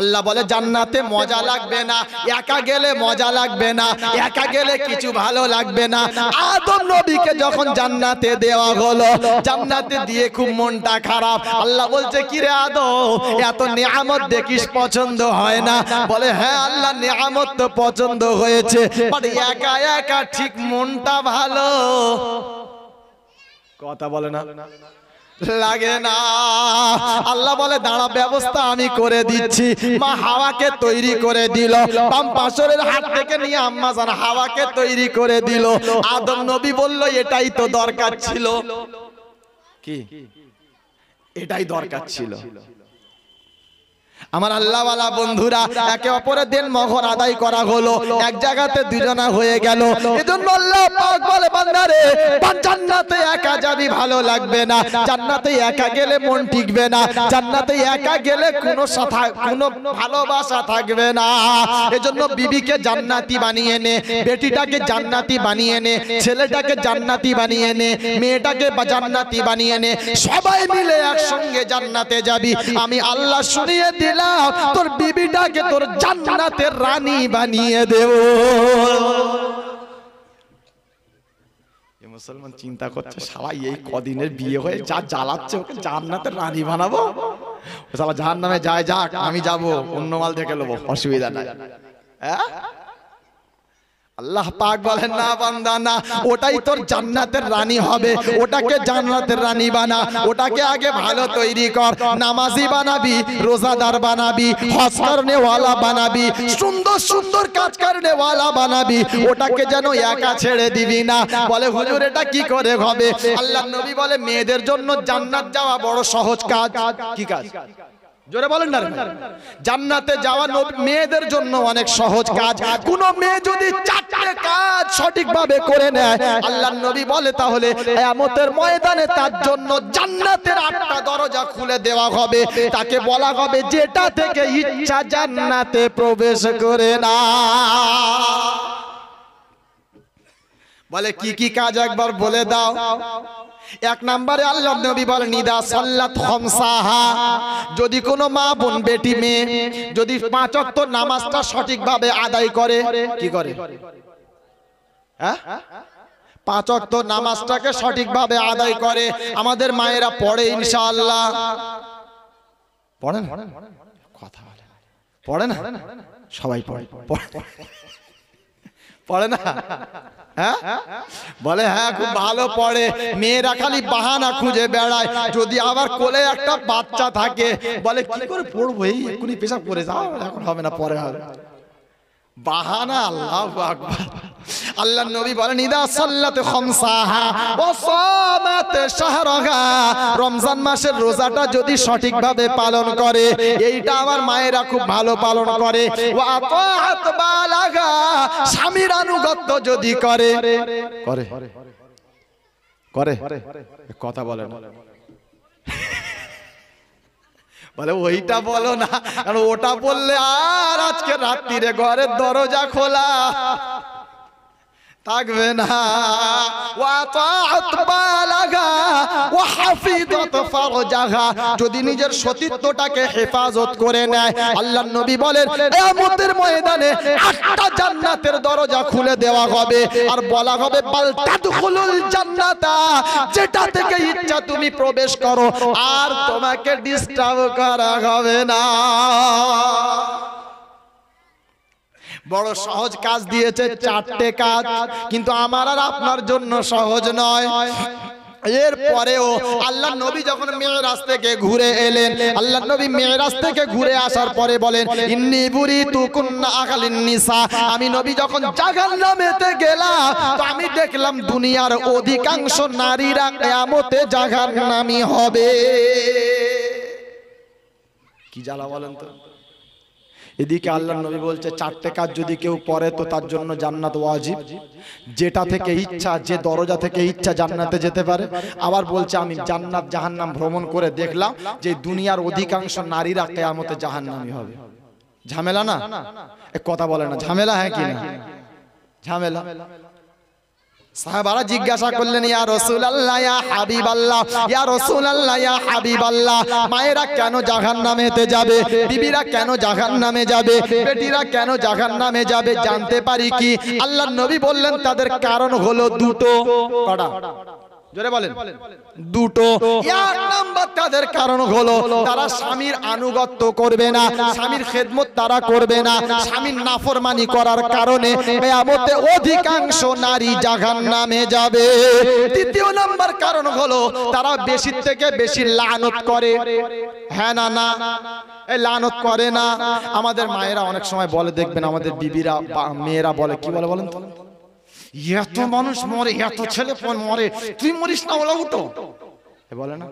আল্লাহ বলে জান্নাতে মজা লাগবে না একা গেলে মজা লাগবে না একা গেলে কিছু ভালো লাগবে না আদম নবীকে যখন জান্নাতে দেওয়া হলো জান্নাতে দিয়ে খুব মনটা খারাপ আল্লাহ বলছে কি রে আদম এত নিয়ামত দেখিস পছন্দ হয় না বলে হ্যাঁ আল্লাহ নিয়ামত তো পছন্দ হয়েছে একা একা ঠিক মনটা ভালো কথা বলে না লাগে না আল্লাহ বলে দাঁড়া ব্যবস্থা আমি করে দিচ্ছি মা হাওয়াকে তৈরি করে দিল বাম পাশরের হাত থেকে নিয়ে আম্মা জান হাওয়াকে তৈরি করে দিল আদম নবী বলল এটাই তো দরকার ছিল কি এটাই দরকার ছিল আমার আল্লাহওয়ালা বন্ধুরা একে অপরের দিন মহর আদায় করা হলো এক জায়গাতে দুজনা হয়ে গেল এজন্য আল্লাহ পাক বলে বান্দারে জান্নাতে একা যাবি ভালো লাগবে না জান্নাতে একা গেলে মন টিকবে না জান্নাতে একা গেলে কোনো সাথা কোনো ভালোবাসা থাকবে না এজন্য বিবিকে জান্নাতি বানিয়ে নে বেটিটাকে জান্নাতি বানিয়ে নে ছেলেটাকে জান্নাতি বানিয়ে নে মেয়েটাকে জান্নাতি বানিয়ে নে সবাই মিলে একসঙ্গে জান্নাতে যাবি আমি আল্লাহ শুনিয়ে দিই দিলাম তোর বিবিটাকে তোর জান্নাতের রানী বানিয়ে দেব মুসলমান চিন্তা করছে সবাই এই কদিনের বিয়ে হয়ে যা জ্বালাচ্ছে ওকে জান্নাতের রানী বানাবো সবাই জাহান নামে যায় যাক আমি যাব অন্য মাল থেকে নেবো অসুবিধা নাই হ্যাঁ আল্লাহ পাক বলেন না বান্দা না ওটাই তোর জান্নাতের রানী হবে ওটাকে জান্নাতের রানী বানা ওটাকে আগে ভালো তৈরি কর নামাজি বানাবি রোজাদার বানাবি হজ বানাবি সুন্দর সুন্দর কাজ করনেওয়ালা বানাবি ওটাকে যেন একা ছেড়ে দিবি না বলে হুজুর এটা কি করে হবে আল্লাহ নবী বলে মেয়েদের জন্য জান্নাত যাওয়া বড় সহজ কাজ কি কাজ জোরে বলেন না জান্নাতে যাওয়া মেয়েদের জন্য অনেক সহজ কাজ কোন মেয়ে যদি চারটে কাজ সঠিকভাবে করে নেয় আল্লাহর নবী বলে তাহলে কিয়ামতের ময়দানে তার জন্য জান্নাতের আটটা দরজা খুলে দেওয়া হবে তাকে বলা হবে যেটা থেকে ইচ্ছা জান্নাতে প্রবেশ করে না বলে কি কি কাজ একবার বলে দাও এক নম্বরে আল্লাহ নবী বলেন নিদা সল্লাত খমসাহা যদি কোনো মা বোন বেটি মেয়ে যদি পাঁচ ওয়াক্ত নামাজটা সঠিকভাবে আদায় করে কি করে হ্যাঁ পাঁচ ওয়াক্ত নামাজটাকে সঠিকভাবে আদায় করে আমাদের মায়েরা পড়ে ইনশাআল্লাহ পড়ে না কথা পড়ে না সবাই পড়ে পড়ে না হ্যাঁ বলে হ্যাঁ খুব ভালো পড়ে মেয়েরা খালি বাহানা খুঁজে বেড়ায় যদি আবার কোলে একটা বাচ্চা থাকে বলে কি করে পড়বো এই এক্ষুনি পেশাব করে যাও এখন হবে না পরে হবে বাহানা আল্লাহ আল্লাহ নবী বলেন রমজান মাসের রোজাটা যদি সঠিক ভাবে পালন করে এইটা আমার মায়েরা খুব ভালো পালন করে স্বামীর আনুগত্য যদি করে করে করে কথা বলেন বলে ওইটা বলো না কারণ ওটা বললে আর আজকে রাত্রিরে ঘরের দরজা খোলা থাকবে না যদি নিজের সতীত্বটাকে হেফাজত করে নেয় আল্লাহ নবী বলেন এমতের ময়দানে একটা জান্নাতের দরজা খুলে দেওয়া হবে আর বলা হবে জান্নাতা যেটা থেকে ইচ্ছা তুমি প্রবেশ করো আর তোমাকে ডিস্টার্ব করা হবে না বড় সহজ কাজ দিয়েছে চারটে কাজ কিন্তু আমার আর আপনার জন্য সহজ নয় এর পরেও আল্লাহ নবী যখন মেয়েরাজ থেকে ঘুরে এলেন আল্লাহ নবী মেয়েরাজ থেকে ঘুরে আসার পরে বলেন ইন্নি বুড়ি আকালিন নিসা আমি নবী যখন জাগার নামেতে গেলাম তো আমি দেখলাম দুনিয়ার অধিকাংশ নারীরা কেয়ামতে জাগার নামি হবে কি জ্বালা বলেন তো এদিকে আল্লাহ নবী বলছে চারটে কাজ যদি কেউ করে তো তার জন্য জান্নাত ওয়াজিব যেটা থেকে ইচ্ছা যে দরজা থেকে ইচ্ছা জান্নাতে যেতে পারে আবার বলছে আমি জান্নাত জাহান্নাম ভ্রমণ করে দেখলাম যে দুনিয়ার অধিকাংশ নারীরা কেয়ামতে জাহান্নামি হবে ঝামেলা না কথা বলে না ঝামেলা হ্যাঁ কি না ঝামেলা হ্যাঁ সাহাবারা জিজ্ঞাসা করলেন ইয়া রসুল ইয়া হাবিব আল্লাহ ইয়া রসুল ইয়া হাবিবাল্লাহ মায়েরা কেন জাহান্নামেতে নামেতে যাবে বিবিরা কেন জাহান্নামে নামে যাবে বেটিরা কেন জাহান্নামে নামে যাবে জানতে পারি কি আল্লাহ নবী বললেন তাদের কারণ হলো দুটো কড়া জোরে বলেন দুটো এক নাম্বার তাদের কারণ হলো তারা স্বামীর আনুগত্য করবে না স্বামীর খেদমত তারা করবে না স্বামীর নাফরমানি করার কারণে কেয়ামতে অধিকাংশ নারী জাগান নামে যাবে তৃতীয় নাম্বার কারণ হলো তারা বেশি থেকে বেশি লানত করে হ্যাঁ না না এই লানত করে না আমাদের মায়েরা অনেক সময় বলে দেখবেন আমাদের বিবিরা মেয়েরা বলে কি বলে বলেন তো এত মানুষ মরে এত ছেলে মরে তুই মরিস না ওলা উঠো বলে না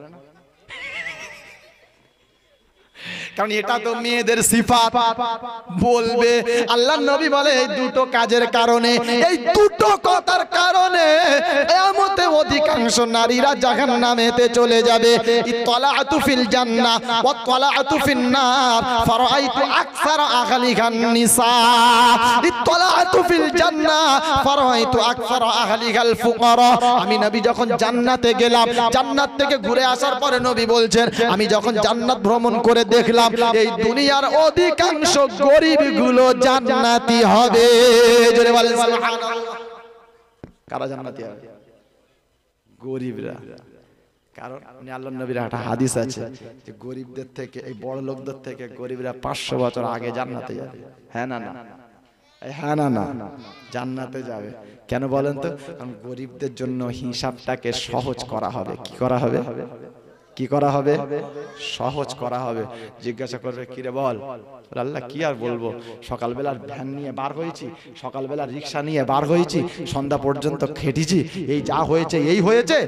কারণ এটা তো মেয়েদের সিফা বলবে আল্লাহ নবী বলে এই দুটো কাজের কারণে এই দুটো কথার কারণে এমতে অধিকাংশ নারীরা জাহান নামেতে চলে যাবে আখালি খান তলা আতুফিল জান্না আখালি খাল আমি নবী যখন জান্নাতে গেলাম জান্নাত থেকে ঘুরে আসার পরে নবী বলছেন আমি যখন জান্নাত ভ্রমণ করে দেখলাম দেখলাম এই দুনিয়ার অধিকাংশ গুলো জান্নাতি হবে কারা জান্নাতি হবে গরিবরা কারণ আল্লাহ নবীর হাদিস আছে পাঁচশো বছর আগে হ্যাঁ না হ্যাঁ, কেন বলেন তো কারণ গরিবদের জন্য হিসাবটাকে সহজ করা হবে কি করা হবে কি করা হবে সহজ করা হবে জিজ্ঞাসা করবে কিরে বল আল্লাহ কি আর বলবো সকালবেলার ভ্যান নিয়ে বার হয়েছি সকালবেলা রিক্সা নিয়ে বার হয়েছি সন্ধ্যা পর্যন্ত খেটেছি এই যা হয়েছে এই হয়েছে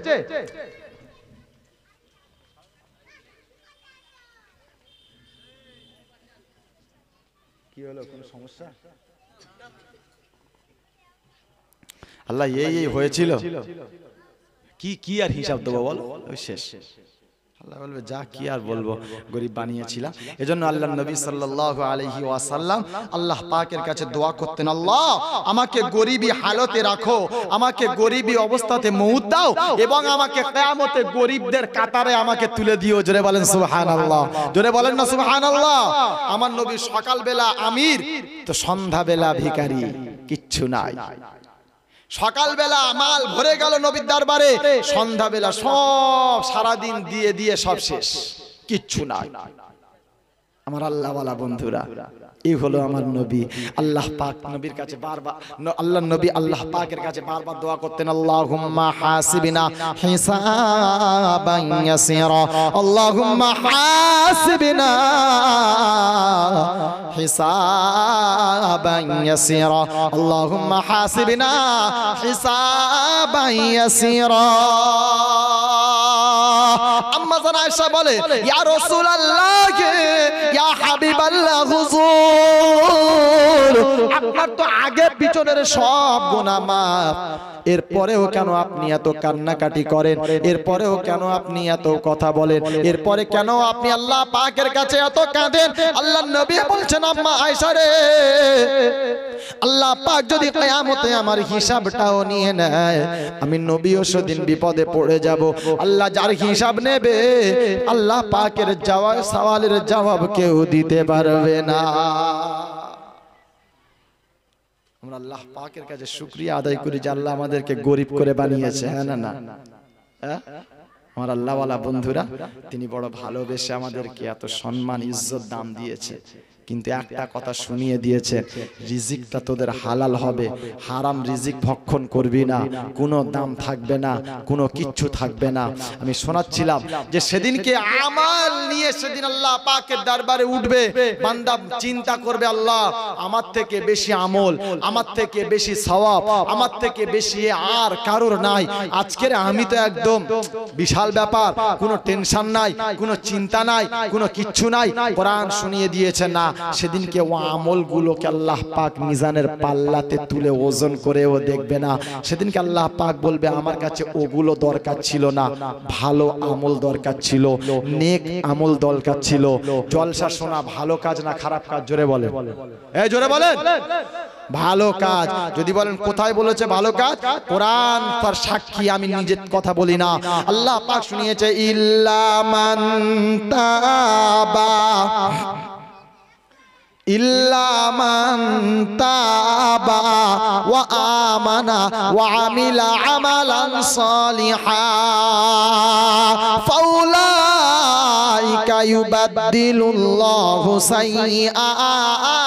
কি হলো কোনো সমস্যা আল্লাহ এই এই হয়েছিল কি কি আর হিসাব দেবো বল শেষ শেষ আল্লাহ বলবে যা কি আর বলবো গরিব বানিয়েছিলাম এজন্য আল্লাহ নবী সাল্লাহ আলহি ওয়াসাল্লাম আল্লাহ পাকের কাছে দোয়া করতেন আল্লাহ আমাকে হালতে রাখো আমাকে অবস্থাতে মৌত দাও এবং আমাকে গরিবদের কাতারে আমাকে তুলে দিও জোরে বলেন সুহান জোরে বলেন না সুহান আমার নবী বেলা আমির তো সন্ধ্যা বেলা ভিকারি কিচ্ছু নাই সকালবেলা মাল ভরে গেল নবীর দরবারে সন্ধ্যাবেলা সব সারাদিন দিয়ে দিয়ে সব শেষ কিচ্ছু নাই আমার আল্লাহওয়ালা বন্ধুরা এই হলো আমার নবী আল্লাহ পাক নবীর কাছে বারবার আল্লাহ নবী আল্লাহ পাকের কাছে বারবার দোয়া করতেন আল্লাহুম্মা হাসিবিনা হিসাবান ইয়াসিরা আল্লাহুম্মা হাসিবিনা হিসাবান ইয়াসিরা আল্লাহুম্মা হাসিবিনা হিসাবান ইয়াসিরা আম্মা জানা আয়েশা বলে ইয়া রাসূলুল্লাহ ইয়া হাবিবাল্লাহ হুজুর আপনার তো আগে পিছনের সব গোনা মাফ এরপরেও কেন আপনি এত কান্নাকাটি করেন এরপরেও কেন আপনি এত কথা বলেন এরপরে কেন আপনি আল্লাহ পাকের কাছে এত কাঁদেন আল্লাহ নবী বলছেন আম্মা আয়সা রে আল্লাহ পাক যদি কিয়ামতে আমার হিসাবটাও নিয়ে নেয় আমি নবীও সেদিন বিপদে পড়ে যাব আল্লাহ যার হিসাব নেবে আল্লাহ পাকের জবাব সওয়ালের জবাব কেউ দিতে পারবে না আমরা আল্লাহ পাকের কাছে শুক্রিয়া আদায় করি যে আল্লাহ আমাদেরকে গরিব করে বানিয়েছে হ্যাঁ না না আমার আল্লাহওয়ালা বন্ধুরা তিনি বড় ভালোবেসে আমাদেরকে এত সম্মান ইজ্জত দাম দিয়েছে কিন্তু একটা কথা শুনিয়ে দিয়েছে রিজিকটা তোদের হালাল হবে হারাম রিজিক ভক্ষণ করবি না কোনো দাম থাকবে না কোনো কিচ্ছু থাকবে না আমি শোনাচ্ছিলাম যে সেদিনকে আমাল নিয়ে সেদিন আল্লাহ পাকের দরবারে উঠবে বান্দা চিন্তা করবে আল্লাহ আমার থেকে বেশি আমল আমার থেকে বেশি সওয়াব আমার থেকে বেশি আর কারোর নাই আজকের আমি তো একদম বিশাল ব্যাপার কোনো টেনশন নাই কোনো চিন্তা নাই কোনো কিচ্ছু নাই কোরআন শুনিয়ে দিয়েছে না সেদিন সেদিনকে ও আমলগুলোকে আল্লাহ পাক মিজানের পাল্লাতে তুলে ওজন করে ও দেখবে না সেদিনকে আল্লাহ পাক বলবে আমার কাছে ওগুলো দরকার ছিল না ভালো আমল দরকার ছিল নেক আমল দরকার ছিল জলসা শোনা ভালো কাজ না খারাপ কাজ জোরে বলে এই জোরে বলে ভালো কাজ যদি বলেন কোথায় বলেছে ভালো কাজ কোরআন তার সাক্ষী আমি নিজের কথা বলি না আল্লাহ পাক শুনিয়েছে ইল্লা মান তাবা إلا من تاب وآمن وعمل عملا صالحا فأولئك يبدل الله سيئاتهم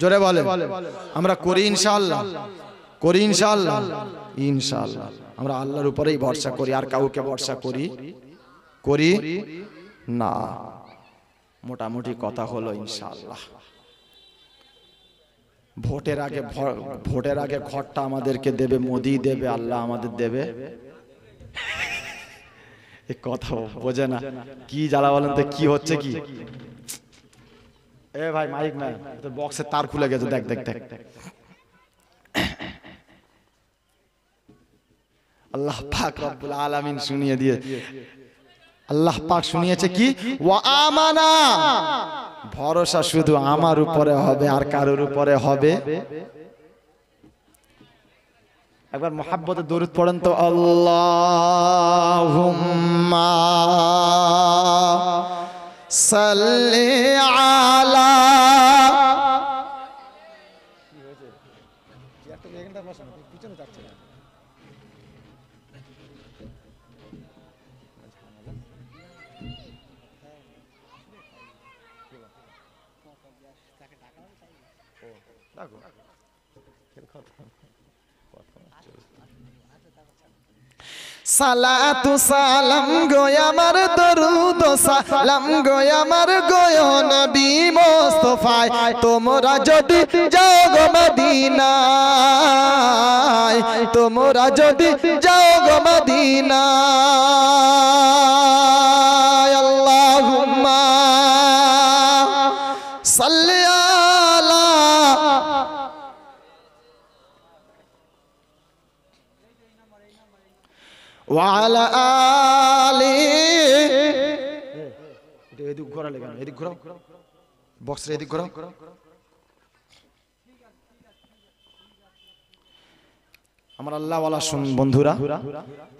জোরে বলে আমরা করি ইনশাল্লাহ করি ইনশাল্লাহ ইনশাল্লাহ আমরা আল্লাহর উপরেই ভরসা করি আর কাউকে ভরসা করি করি না মোটামুটি কথা হলো ইনশাল্লাহ ভোটের আগে ভোটের আগে ঘরটা আমাদেরকে দেবে মোদি দেবে আল্লাহ আমাদের দেবে কথা বোঝে না কি জ্বালা বলেন তো কি হচ্ছে কি এ ভাই মাইক না বক্সের তার খুলে গেছে দেখ দেখ দেখ আল্লাহ পাক রব্বুল আলামিন শুনিয়ে দিয়ে আল্লাহ পাক শুনিয়েছে কি ওয়া আমানা ভরসা শুধু আমার উপরে হবে আর কারোর উপরে হবে একবার মহাব্বতে দরুদ পড়েন তো আল্লাহুম্মা صل على সালাতু সালাম গো আমার দরুদ সালাম গো আমার গো নবী মোস্তফায় তোমরা যদি যাও গো মদিনায় তোমরা যদি যাও গো মদিনায় আমার আল্লাহ শুন বন্ধুরা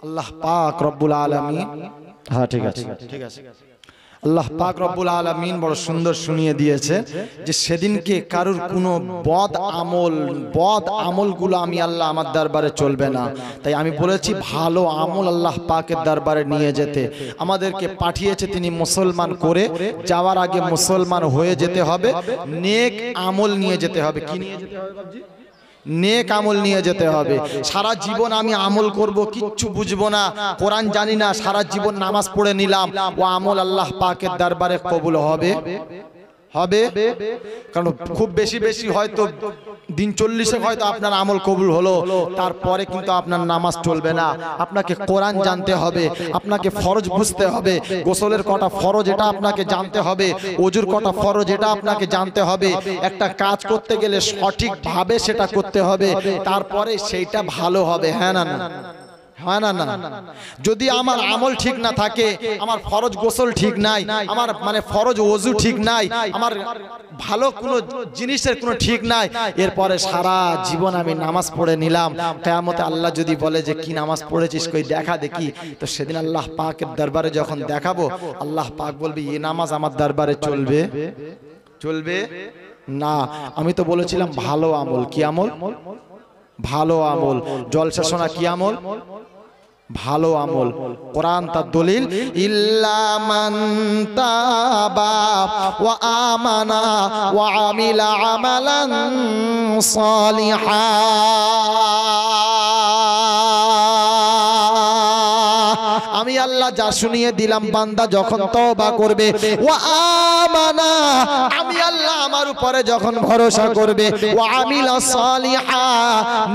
আল্লাহ পাক রব্বুল আলমী হ্যাঁ ঠিক আছে ঠিক আছে আল্লাহ পাক রব্বুল আলমিন বড় সুন্দর শুনিয়ে দিয়েছে যে সেদিনকে কারুর কোনো বদ আমল বদ আমলগুলো আমি আল্লাহ আমার দরবারে চলবে না তাই আমি বলেছি ভালো আমল আল্লাহ পাকের দরবারে নিয়ে যেতে আমাদেরকে পাঠিয়েছে তিনি মুসলমান করে যাওয়ার আগে মুসলমান হয়ে যেতে হবে নেক আমল নিয়ে যেতে হবে কি নিয়ে যেতে হবে নেক আমল নিয়ে যেতে হবে সারা জীবন আমি আমল করব কিচ্ছু বুঝবো না কোরআন জানি না সারা জীবন নামাজ পড়ে নিলাম ও আমল আল্লাহ পাকের দরবারে কবুল হবে হবে কারণ খুব বেশি বেশি হয়তো দিন চল্লিশে হয়তো আপনার আমল কবুল হলো তারপরে কিন্তু আপনার নামাজ চলবে না আপনাকে কোরআন জানতে হবে আপনাকে ফরজ বুঝতে হবে গোসলের কটা ফরজ এটা আপনাকে জানতে হবে অজুর কটা ফরজ এটা আপনাকে জানতে হবে একটা কাজ করতে গেলে সঠিকভাবে সেটা করতে হবে তারপরে সেইটা ভালো হবে হ্যাঁ না না হ্যাঁ না না যদি আমার আমল ঠিক না থাকে আমার ফরজ গোসল ঠিক নাই আমার মানে ফরজ অজু ঠিক নাই আমার ভালো কোনো জিনিসের কোনো ঠিক নাই এরপরে সারা জীবন আমি নামাজ পড়ে নিলাম কেয়ামতে আল্লাহ যদি বলে যে কি নামাজ পড়েছিস কই দেখা দেখি তো সেদিন আল্লাহ পাকের দরবারে যখন দেখাবো আল্লাহ পাক বলবে এ নামাজ আমার দরবারে চলবে চলবে না আমি তো বলেছিলাম ভালো আমল কি আমল ভালো আমল জলসা শোনা কি আমল ভালো আমল কোরআন তার দলিল ওয়া আমানা ওয়া আমিলা আমালান সলিহা আমি আল্লাহ যা শুনিয়ে দিলাম বান্দা যখন তওবা করবে ও আমানা আমি আল্লাহ আমার উপরে যখন ভরসা করবে ও আমিলা সালিহা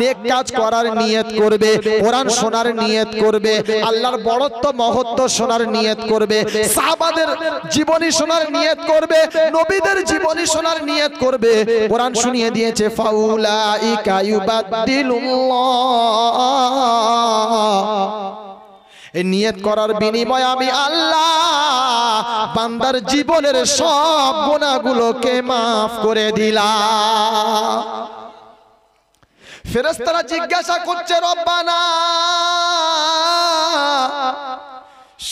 নেক কাজ করার নিয়ত করবে কোরআন শোনার নিয়ত করবে আল্লাহর বড়ত্ব মহত্ব শোনার নিয়ত করবে সাহাবাদের জীবনী শোনার নিয়ত করবে নবীদের জীবনী শোনার নিয়ত করবে কোরআন শুনিয়ে দিয়েছে ফাউলাইকা ইউবাদদিলুল্লাহ এ নিয়ত করার বিনিময় আমি আল্লাহ বান্দার জীবনের সব গুণাগুলোকে মাফ করে দিলাম ফেরেস্তারা জিজ্ঞাসা করছে রব্বানা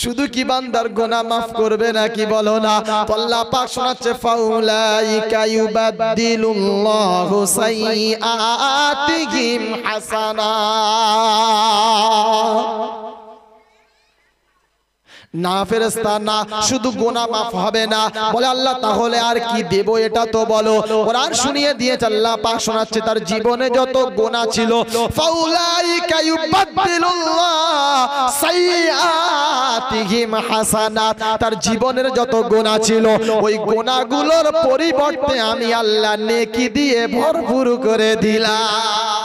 শুধু কি বান্দার গোনা মাফ করবে নাকি বলো না আল্লাহ পাক শোনাচ্ছে ফাউলাইকা ইউবাদদিলুল্লাহু সাইয়্যাতিহিম হাসানাত না ফেরেস্তা না শুধু গোনা মাফ হবে না বলে আল্লাহ তাহলে আর কি দেব এটা তো বলো কোরআন শুনিয়ে দিয়েছে আল্লাহ পাক শোনাচ্ছে তার জীবনে যত গোনা ছিল তার জীবনের যত গোনা ছিল ওই গোনাগুলোর পরিবর্তে আমি আল্লাহ নেকি দিয়ে ভরপুর করে দিলাম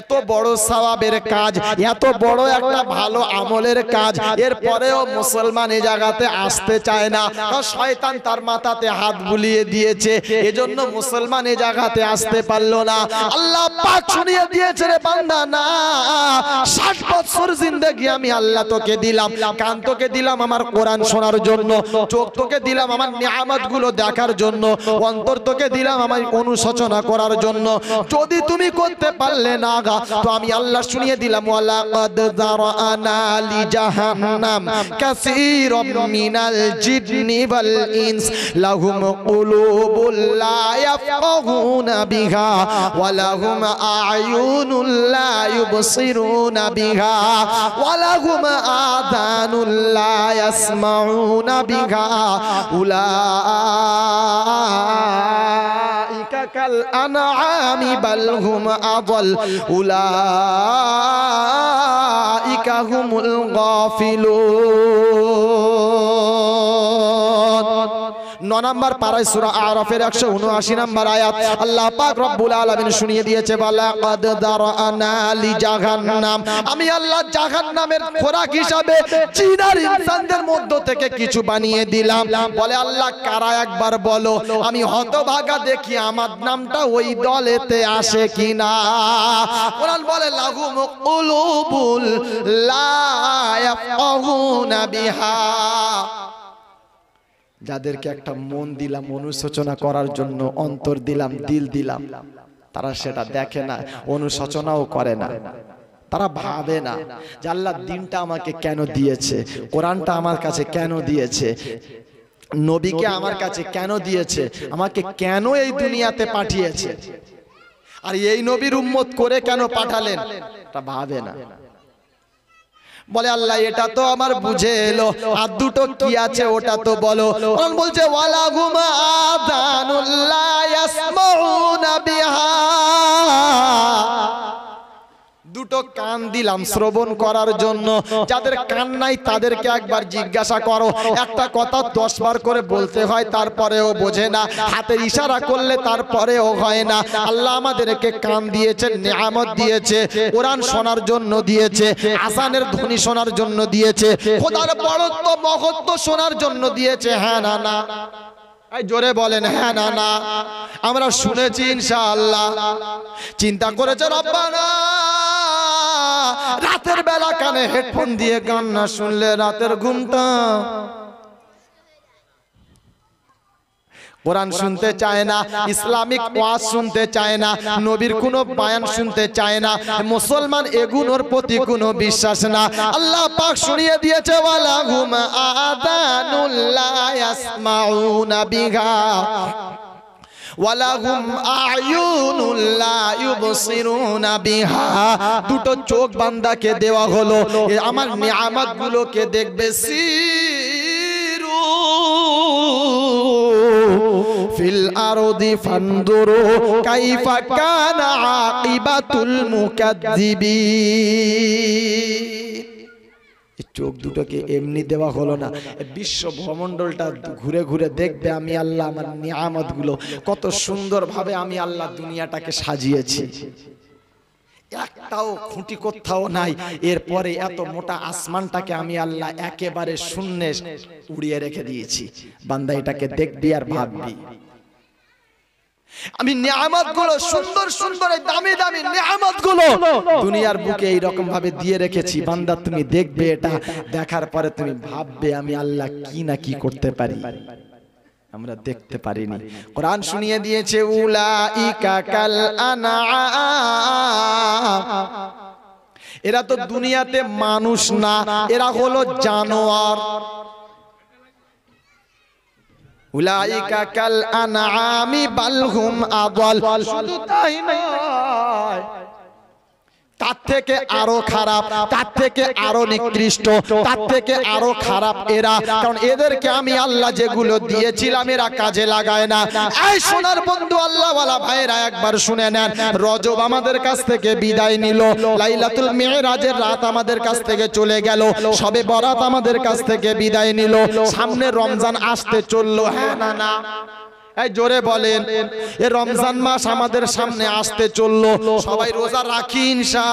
এত বড় সবাবের কাজ এত বড় একটা ভালো আমলের কাজ এরপরেও পরেও মুসলমান এ জায়গাতে আসতে চায় না শয়তান তার মাথাতে হাত বুলিয়ে দিয়েছে এজন্য মুসলমান এ জায়গাতে আসতে পারলো না আল্লাহ পাক শুনিয়ে দিয়েছে রে বান্দা না ষাট বছর জিন্দগি আমি আল্লাহ তোকে দিলাম কান তোকে দিলাম আমার কোরআন শোনার জন্য চোখ তোকে দিলাম আমার নিয়ামত গুলো দেখার জন্য অন্তর তোকে দিলাম আমার অনুশোচনা করার জন্য যদি তুমি করতে পারলে না লাগা তো আমি আল্লাহ শুনিয়ে দিলাম ওয়ালাকাদ যারানা লি জাহান্নাম কাসীরাম মিনাল জিন্নি ওয়াল ইনস লাহুম কুলুবুল লা ইয়াফকাহুনা বিহা ওয়া লাহুম আয়ুনুল লা ইউবসিরুনা বিহা ওয়া লাহুম আযানুল লা ইয়াসমাউনা বিহা উলা كالأنعام بل هم أضل أولئك هم الغافلون ন নম্বর পাড়ায় সুরা আরফের একশো উনআশি নম্বর আয়াত আল্লাহ পাক রব্বুল আলামিন শুনিয়ে দিয়েছে জাহান্নাম আমি আল্লাহ জাহান্নামের খোরাক হিসাবে জিনার ইনসানদের মধ্য থেকে কিছু বানিয়ে দিলাম বলে আল্লাহ কারা একবার বলো আমি হতভাগা দেখি আমার নামটা ওই দলেতে আসে কিনা কোরআন বলে লাগু মুকুলুবুল লা ইয়াফকাহুনা বিহা যাদেরকে একটা মন দিলাম অনুশোচনা করার জন্য অন্তর দিলাম দিল দিলাম তারা সেটা দেখে না অনুশোচনাও করে না তারা ভাবে না যে আল্লাহ দিনটা আমাকে কেন দিয়েছে কোরআনটা আমার কাছে কেন দিয়েছে নবীকে আমার কাছে কেন দিয়েছে আমাকে কেন এই দুনিয়াতে পাঠিয়েছে আর এই নবীর উম্মত করে কেন পাঠালেন তা ভাবে না বলে আল্লাহ এটা তো আমার বুঝে এলো আর দুটো কি আছে ওটা তো বলো কোন বলছে ওয়ালা গুমা আদানুল্লাহ ইয়াসমাউনা বিহা দুটো কান দিলাম শ্রবণ করার জন্য যাদের কান নাই তাদেরকে একবার জিজ্ঞাসা করো একটা কথা দশ বার করে বলতে হয় তারপরেও বোঝে না হাতের ইশারা করলে তারপরেও হয় না আল্লাহ আমাদেরকে কান দিয়েছে নেয়ামত দিয়েছে কোরআন শোনার জন্য দিয়েছে আসানের ধ্বনি শোনার জন্য দিয়েছে খোদার বড়ত্ব মহত্ব শোনার জন্য দিয়েছে হ্যাঁ না না জোরে বলেন হ্যাঁ না না আমরা শুনেছি ইনশাআল্লাহ চিন্তা করেছে রব্বানা রাতের বেলা কানে হেডফোন দিয়ে গান না শুনলে রাতের ঘুমটা কোরআন শুনতে চায় না ইসলামিক ওয়াজ শুনতে চায় না নবীর কোনো বায়ান শুনতে চায় না মুসলমান এগুনোর প্রতি কোনো বিশ্বাস না আল্লাহ পাক শুনিয়ে দিয়েছে ওয়ালা ওয়ালাহুম আদানুল্লাহ ইয়াসমাউনা বিহা ওয়ালাহুম দুটো চোখ বান্দাকে দেওয়া হলো আমার নিয়ামতগুলোকে দেখবে সি ফিল আরদি ফানদুরু কাইফা কানা আকিবাতুল মুকাদ্দিবিন চোখ দুটোকে এমনি দেওয়া হলো না বিশ্ব ভ্রমণ্ডলটা ঘুরে ঘুরে দেখবে আমি আল্লাহ আমার নিয়ামতগুলো কত সুন্দরভাবে আমি আল্লাহ দুনিয়াটাকে সাজিয়েছি একটাও খুঁটি কোথাও নাই এরপরে এত মোটা আসমানটাকে আমি আল্লাহ একেবারে শূন্যে উড়িয়ে রেখে দিয়েছি বান্দা এটাকে দেখবি আর ভাববি আমি নিয়ামত গুলো সুন্দর সুন্দর দামি দামি নিয়ামত গুলো দুনিয়ার বুকে এইরকম ভাবে দিয়ে রেখেছি বান্দা তুমি দেখবে এটা দেখার পরে তুমি ভাববে আমি আল্লাহ কি না কি করতে পারি আমরা দেখতে পারিনি কোরআন শুনিয়ে দিয়েছে উলাইকা কাল এরা তো দুনিয়াতে মানুষ না এরা হলো জানোয়ার উলাইকা কাল আনআমি বালহুম আদল শুধু তাই নয় তার থেকে আরো খারাপ তার থেকে আরো নিকৃষ্ট তার থেকে আরো খারাপ এরা কারণ এদেরকে আমি আল্লাহ যেগুলো দিয়েছিলাম এরা কাজে লাগায় না এই সোনার বন্ধু আল্লাহ আল্লাহওয়ালা ভাইরা একবার শুনে নেন রজব আমাদের কাছ থেকে বিদায় নিল লাইলাতুল মেয়েরাজের রাত আমাদের কাছ থেকে চলে গেল সবে বরাত আমাদের কাছ থেকে বিদায় নিল সামনে রমজান আসতে চললো হ্যাঁ না না এই জোরে বলেন এ রমজান মাস আমাদের সামনে আসতে চললো সবাই রোজা রাখি ইনশা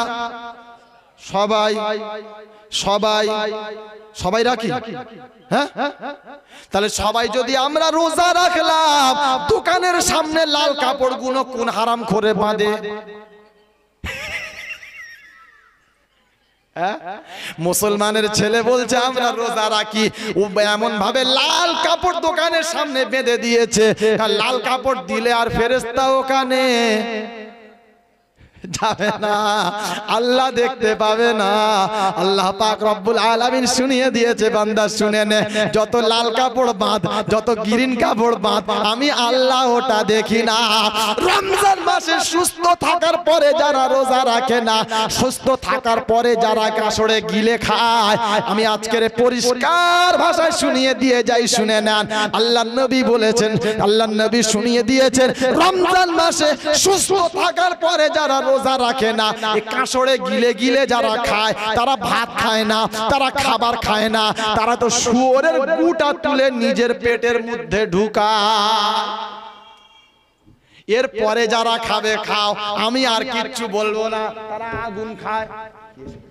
সবাই সবাই সবাই রাখি হ্যাঁ তাহলে সবাই যদি আমরা রোজা রাখলাম দোকানের সামনে লাল কাপড় গুলো কোন হারাম করে বাঁধে হ্যাঁ? মুসলমানের ছেলে বলছে আমরা রোজা রাখি এমন ভাবে লাল কাপড় দোকানের সামনে বেঁধে দিয়েছে লাল কাপড় দিলে আর ফেরেস্তা ওখানে যাবে না আল্লাহ দেখতে পাবে না আল্লাহ পাক রব্বুল আলামিন শুনিয়ে দিয়েছে বান্দা শুনে নে যত লাল কাপড় বাঁধ যত গ্রিন কাপড় বাঁধ আমি আল্লাহ ওটা দেখি না রমজান মাসে সুস্থ থাকার পরে যারা রোজা রাখে না সুস্থ থাকার পরে যারা কাসরে গিলে খায় আমি আজকের পরিষ্কার ভাষায় শুনিয়ে দিয়ে যাই শুনে নেন আল্লাহ নবী বলেছেন আল্লাহ নবী শুনিয়ে দিয়েছেন রমজান মাসে সুস্থ থাকার পরে যারা রোজা রাখে না এই কাঁসরে গিলে গিলে যারা খায় তারা ভাত খায় না তারা খাবার খায় না তারা তো শুয়োরের গুটা তুলে নিজের পেটের মধ্যে ঢুকা এর পরে যারা খাবে খাও আমি আর কিচ্ছু বলবো না তারা আগুন খায়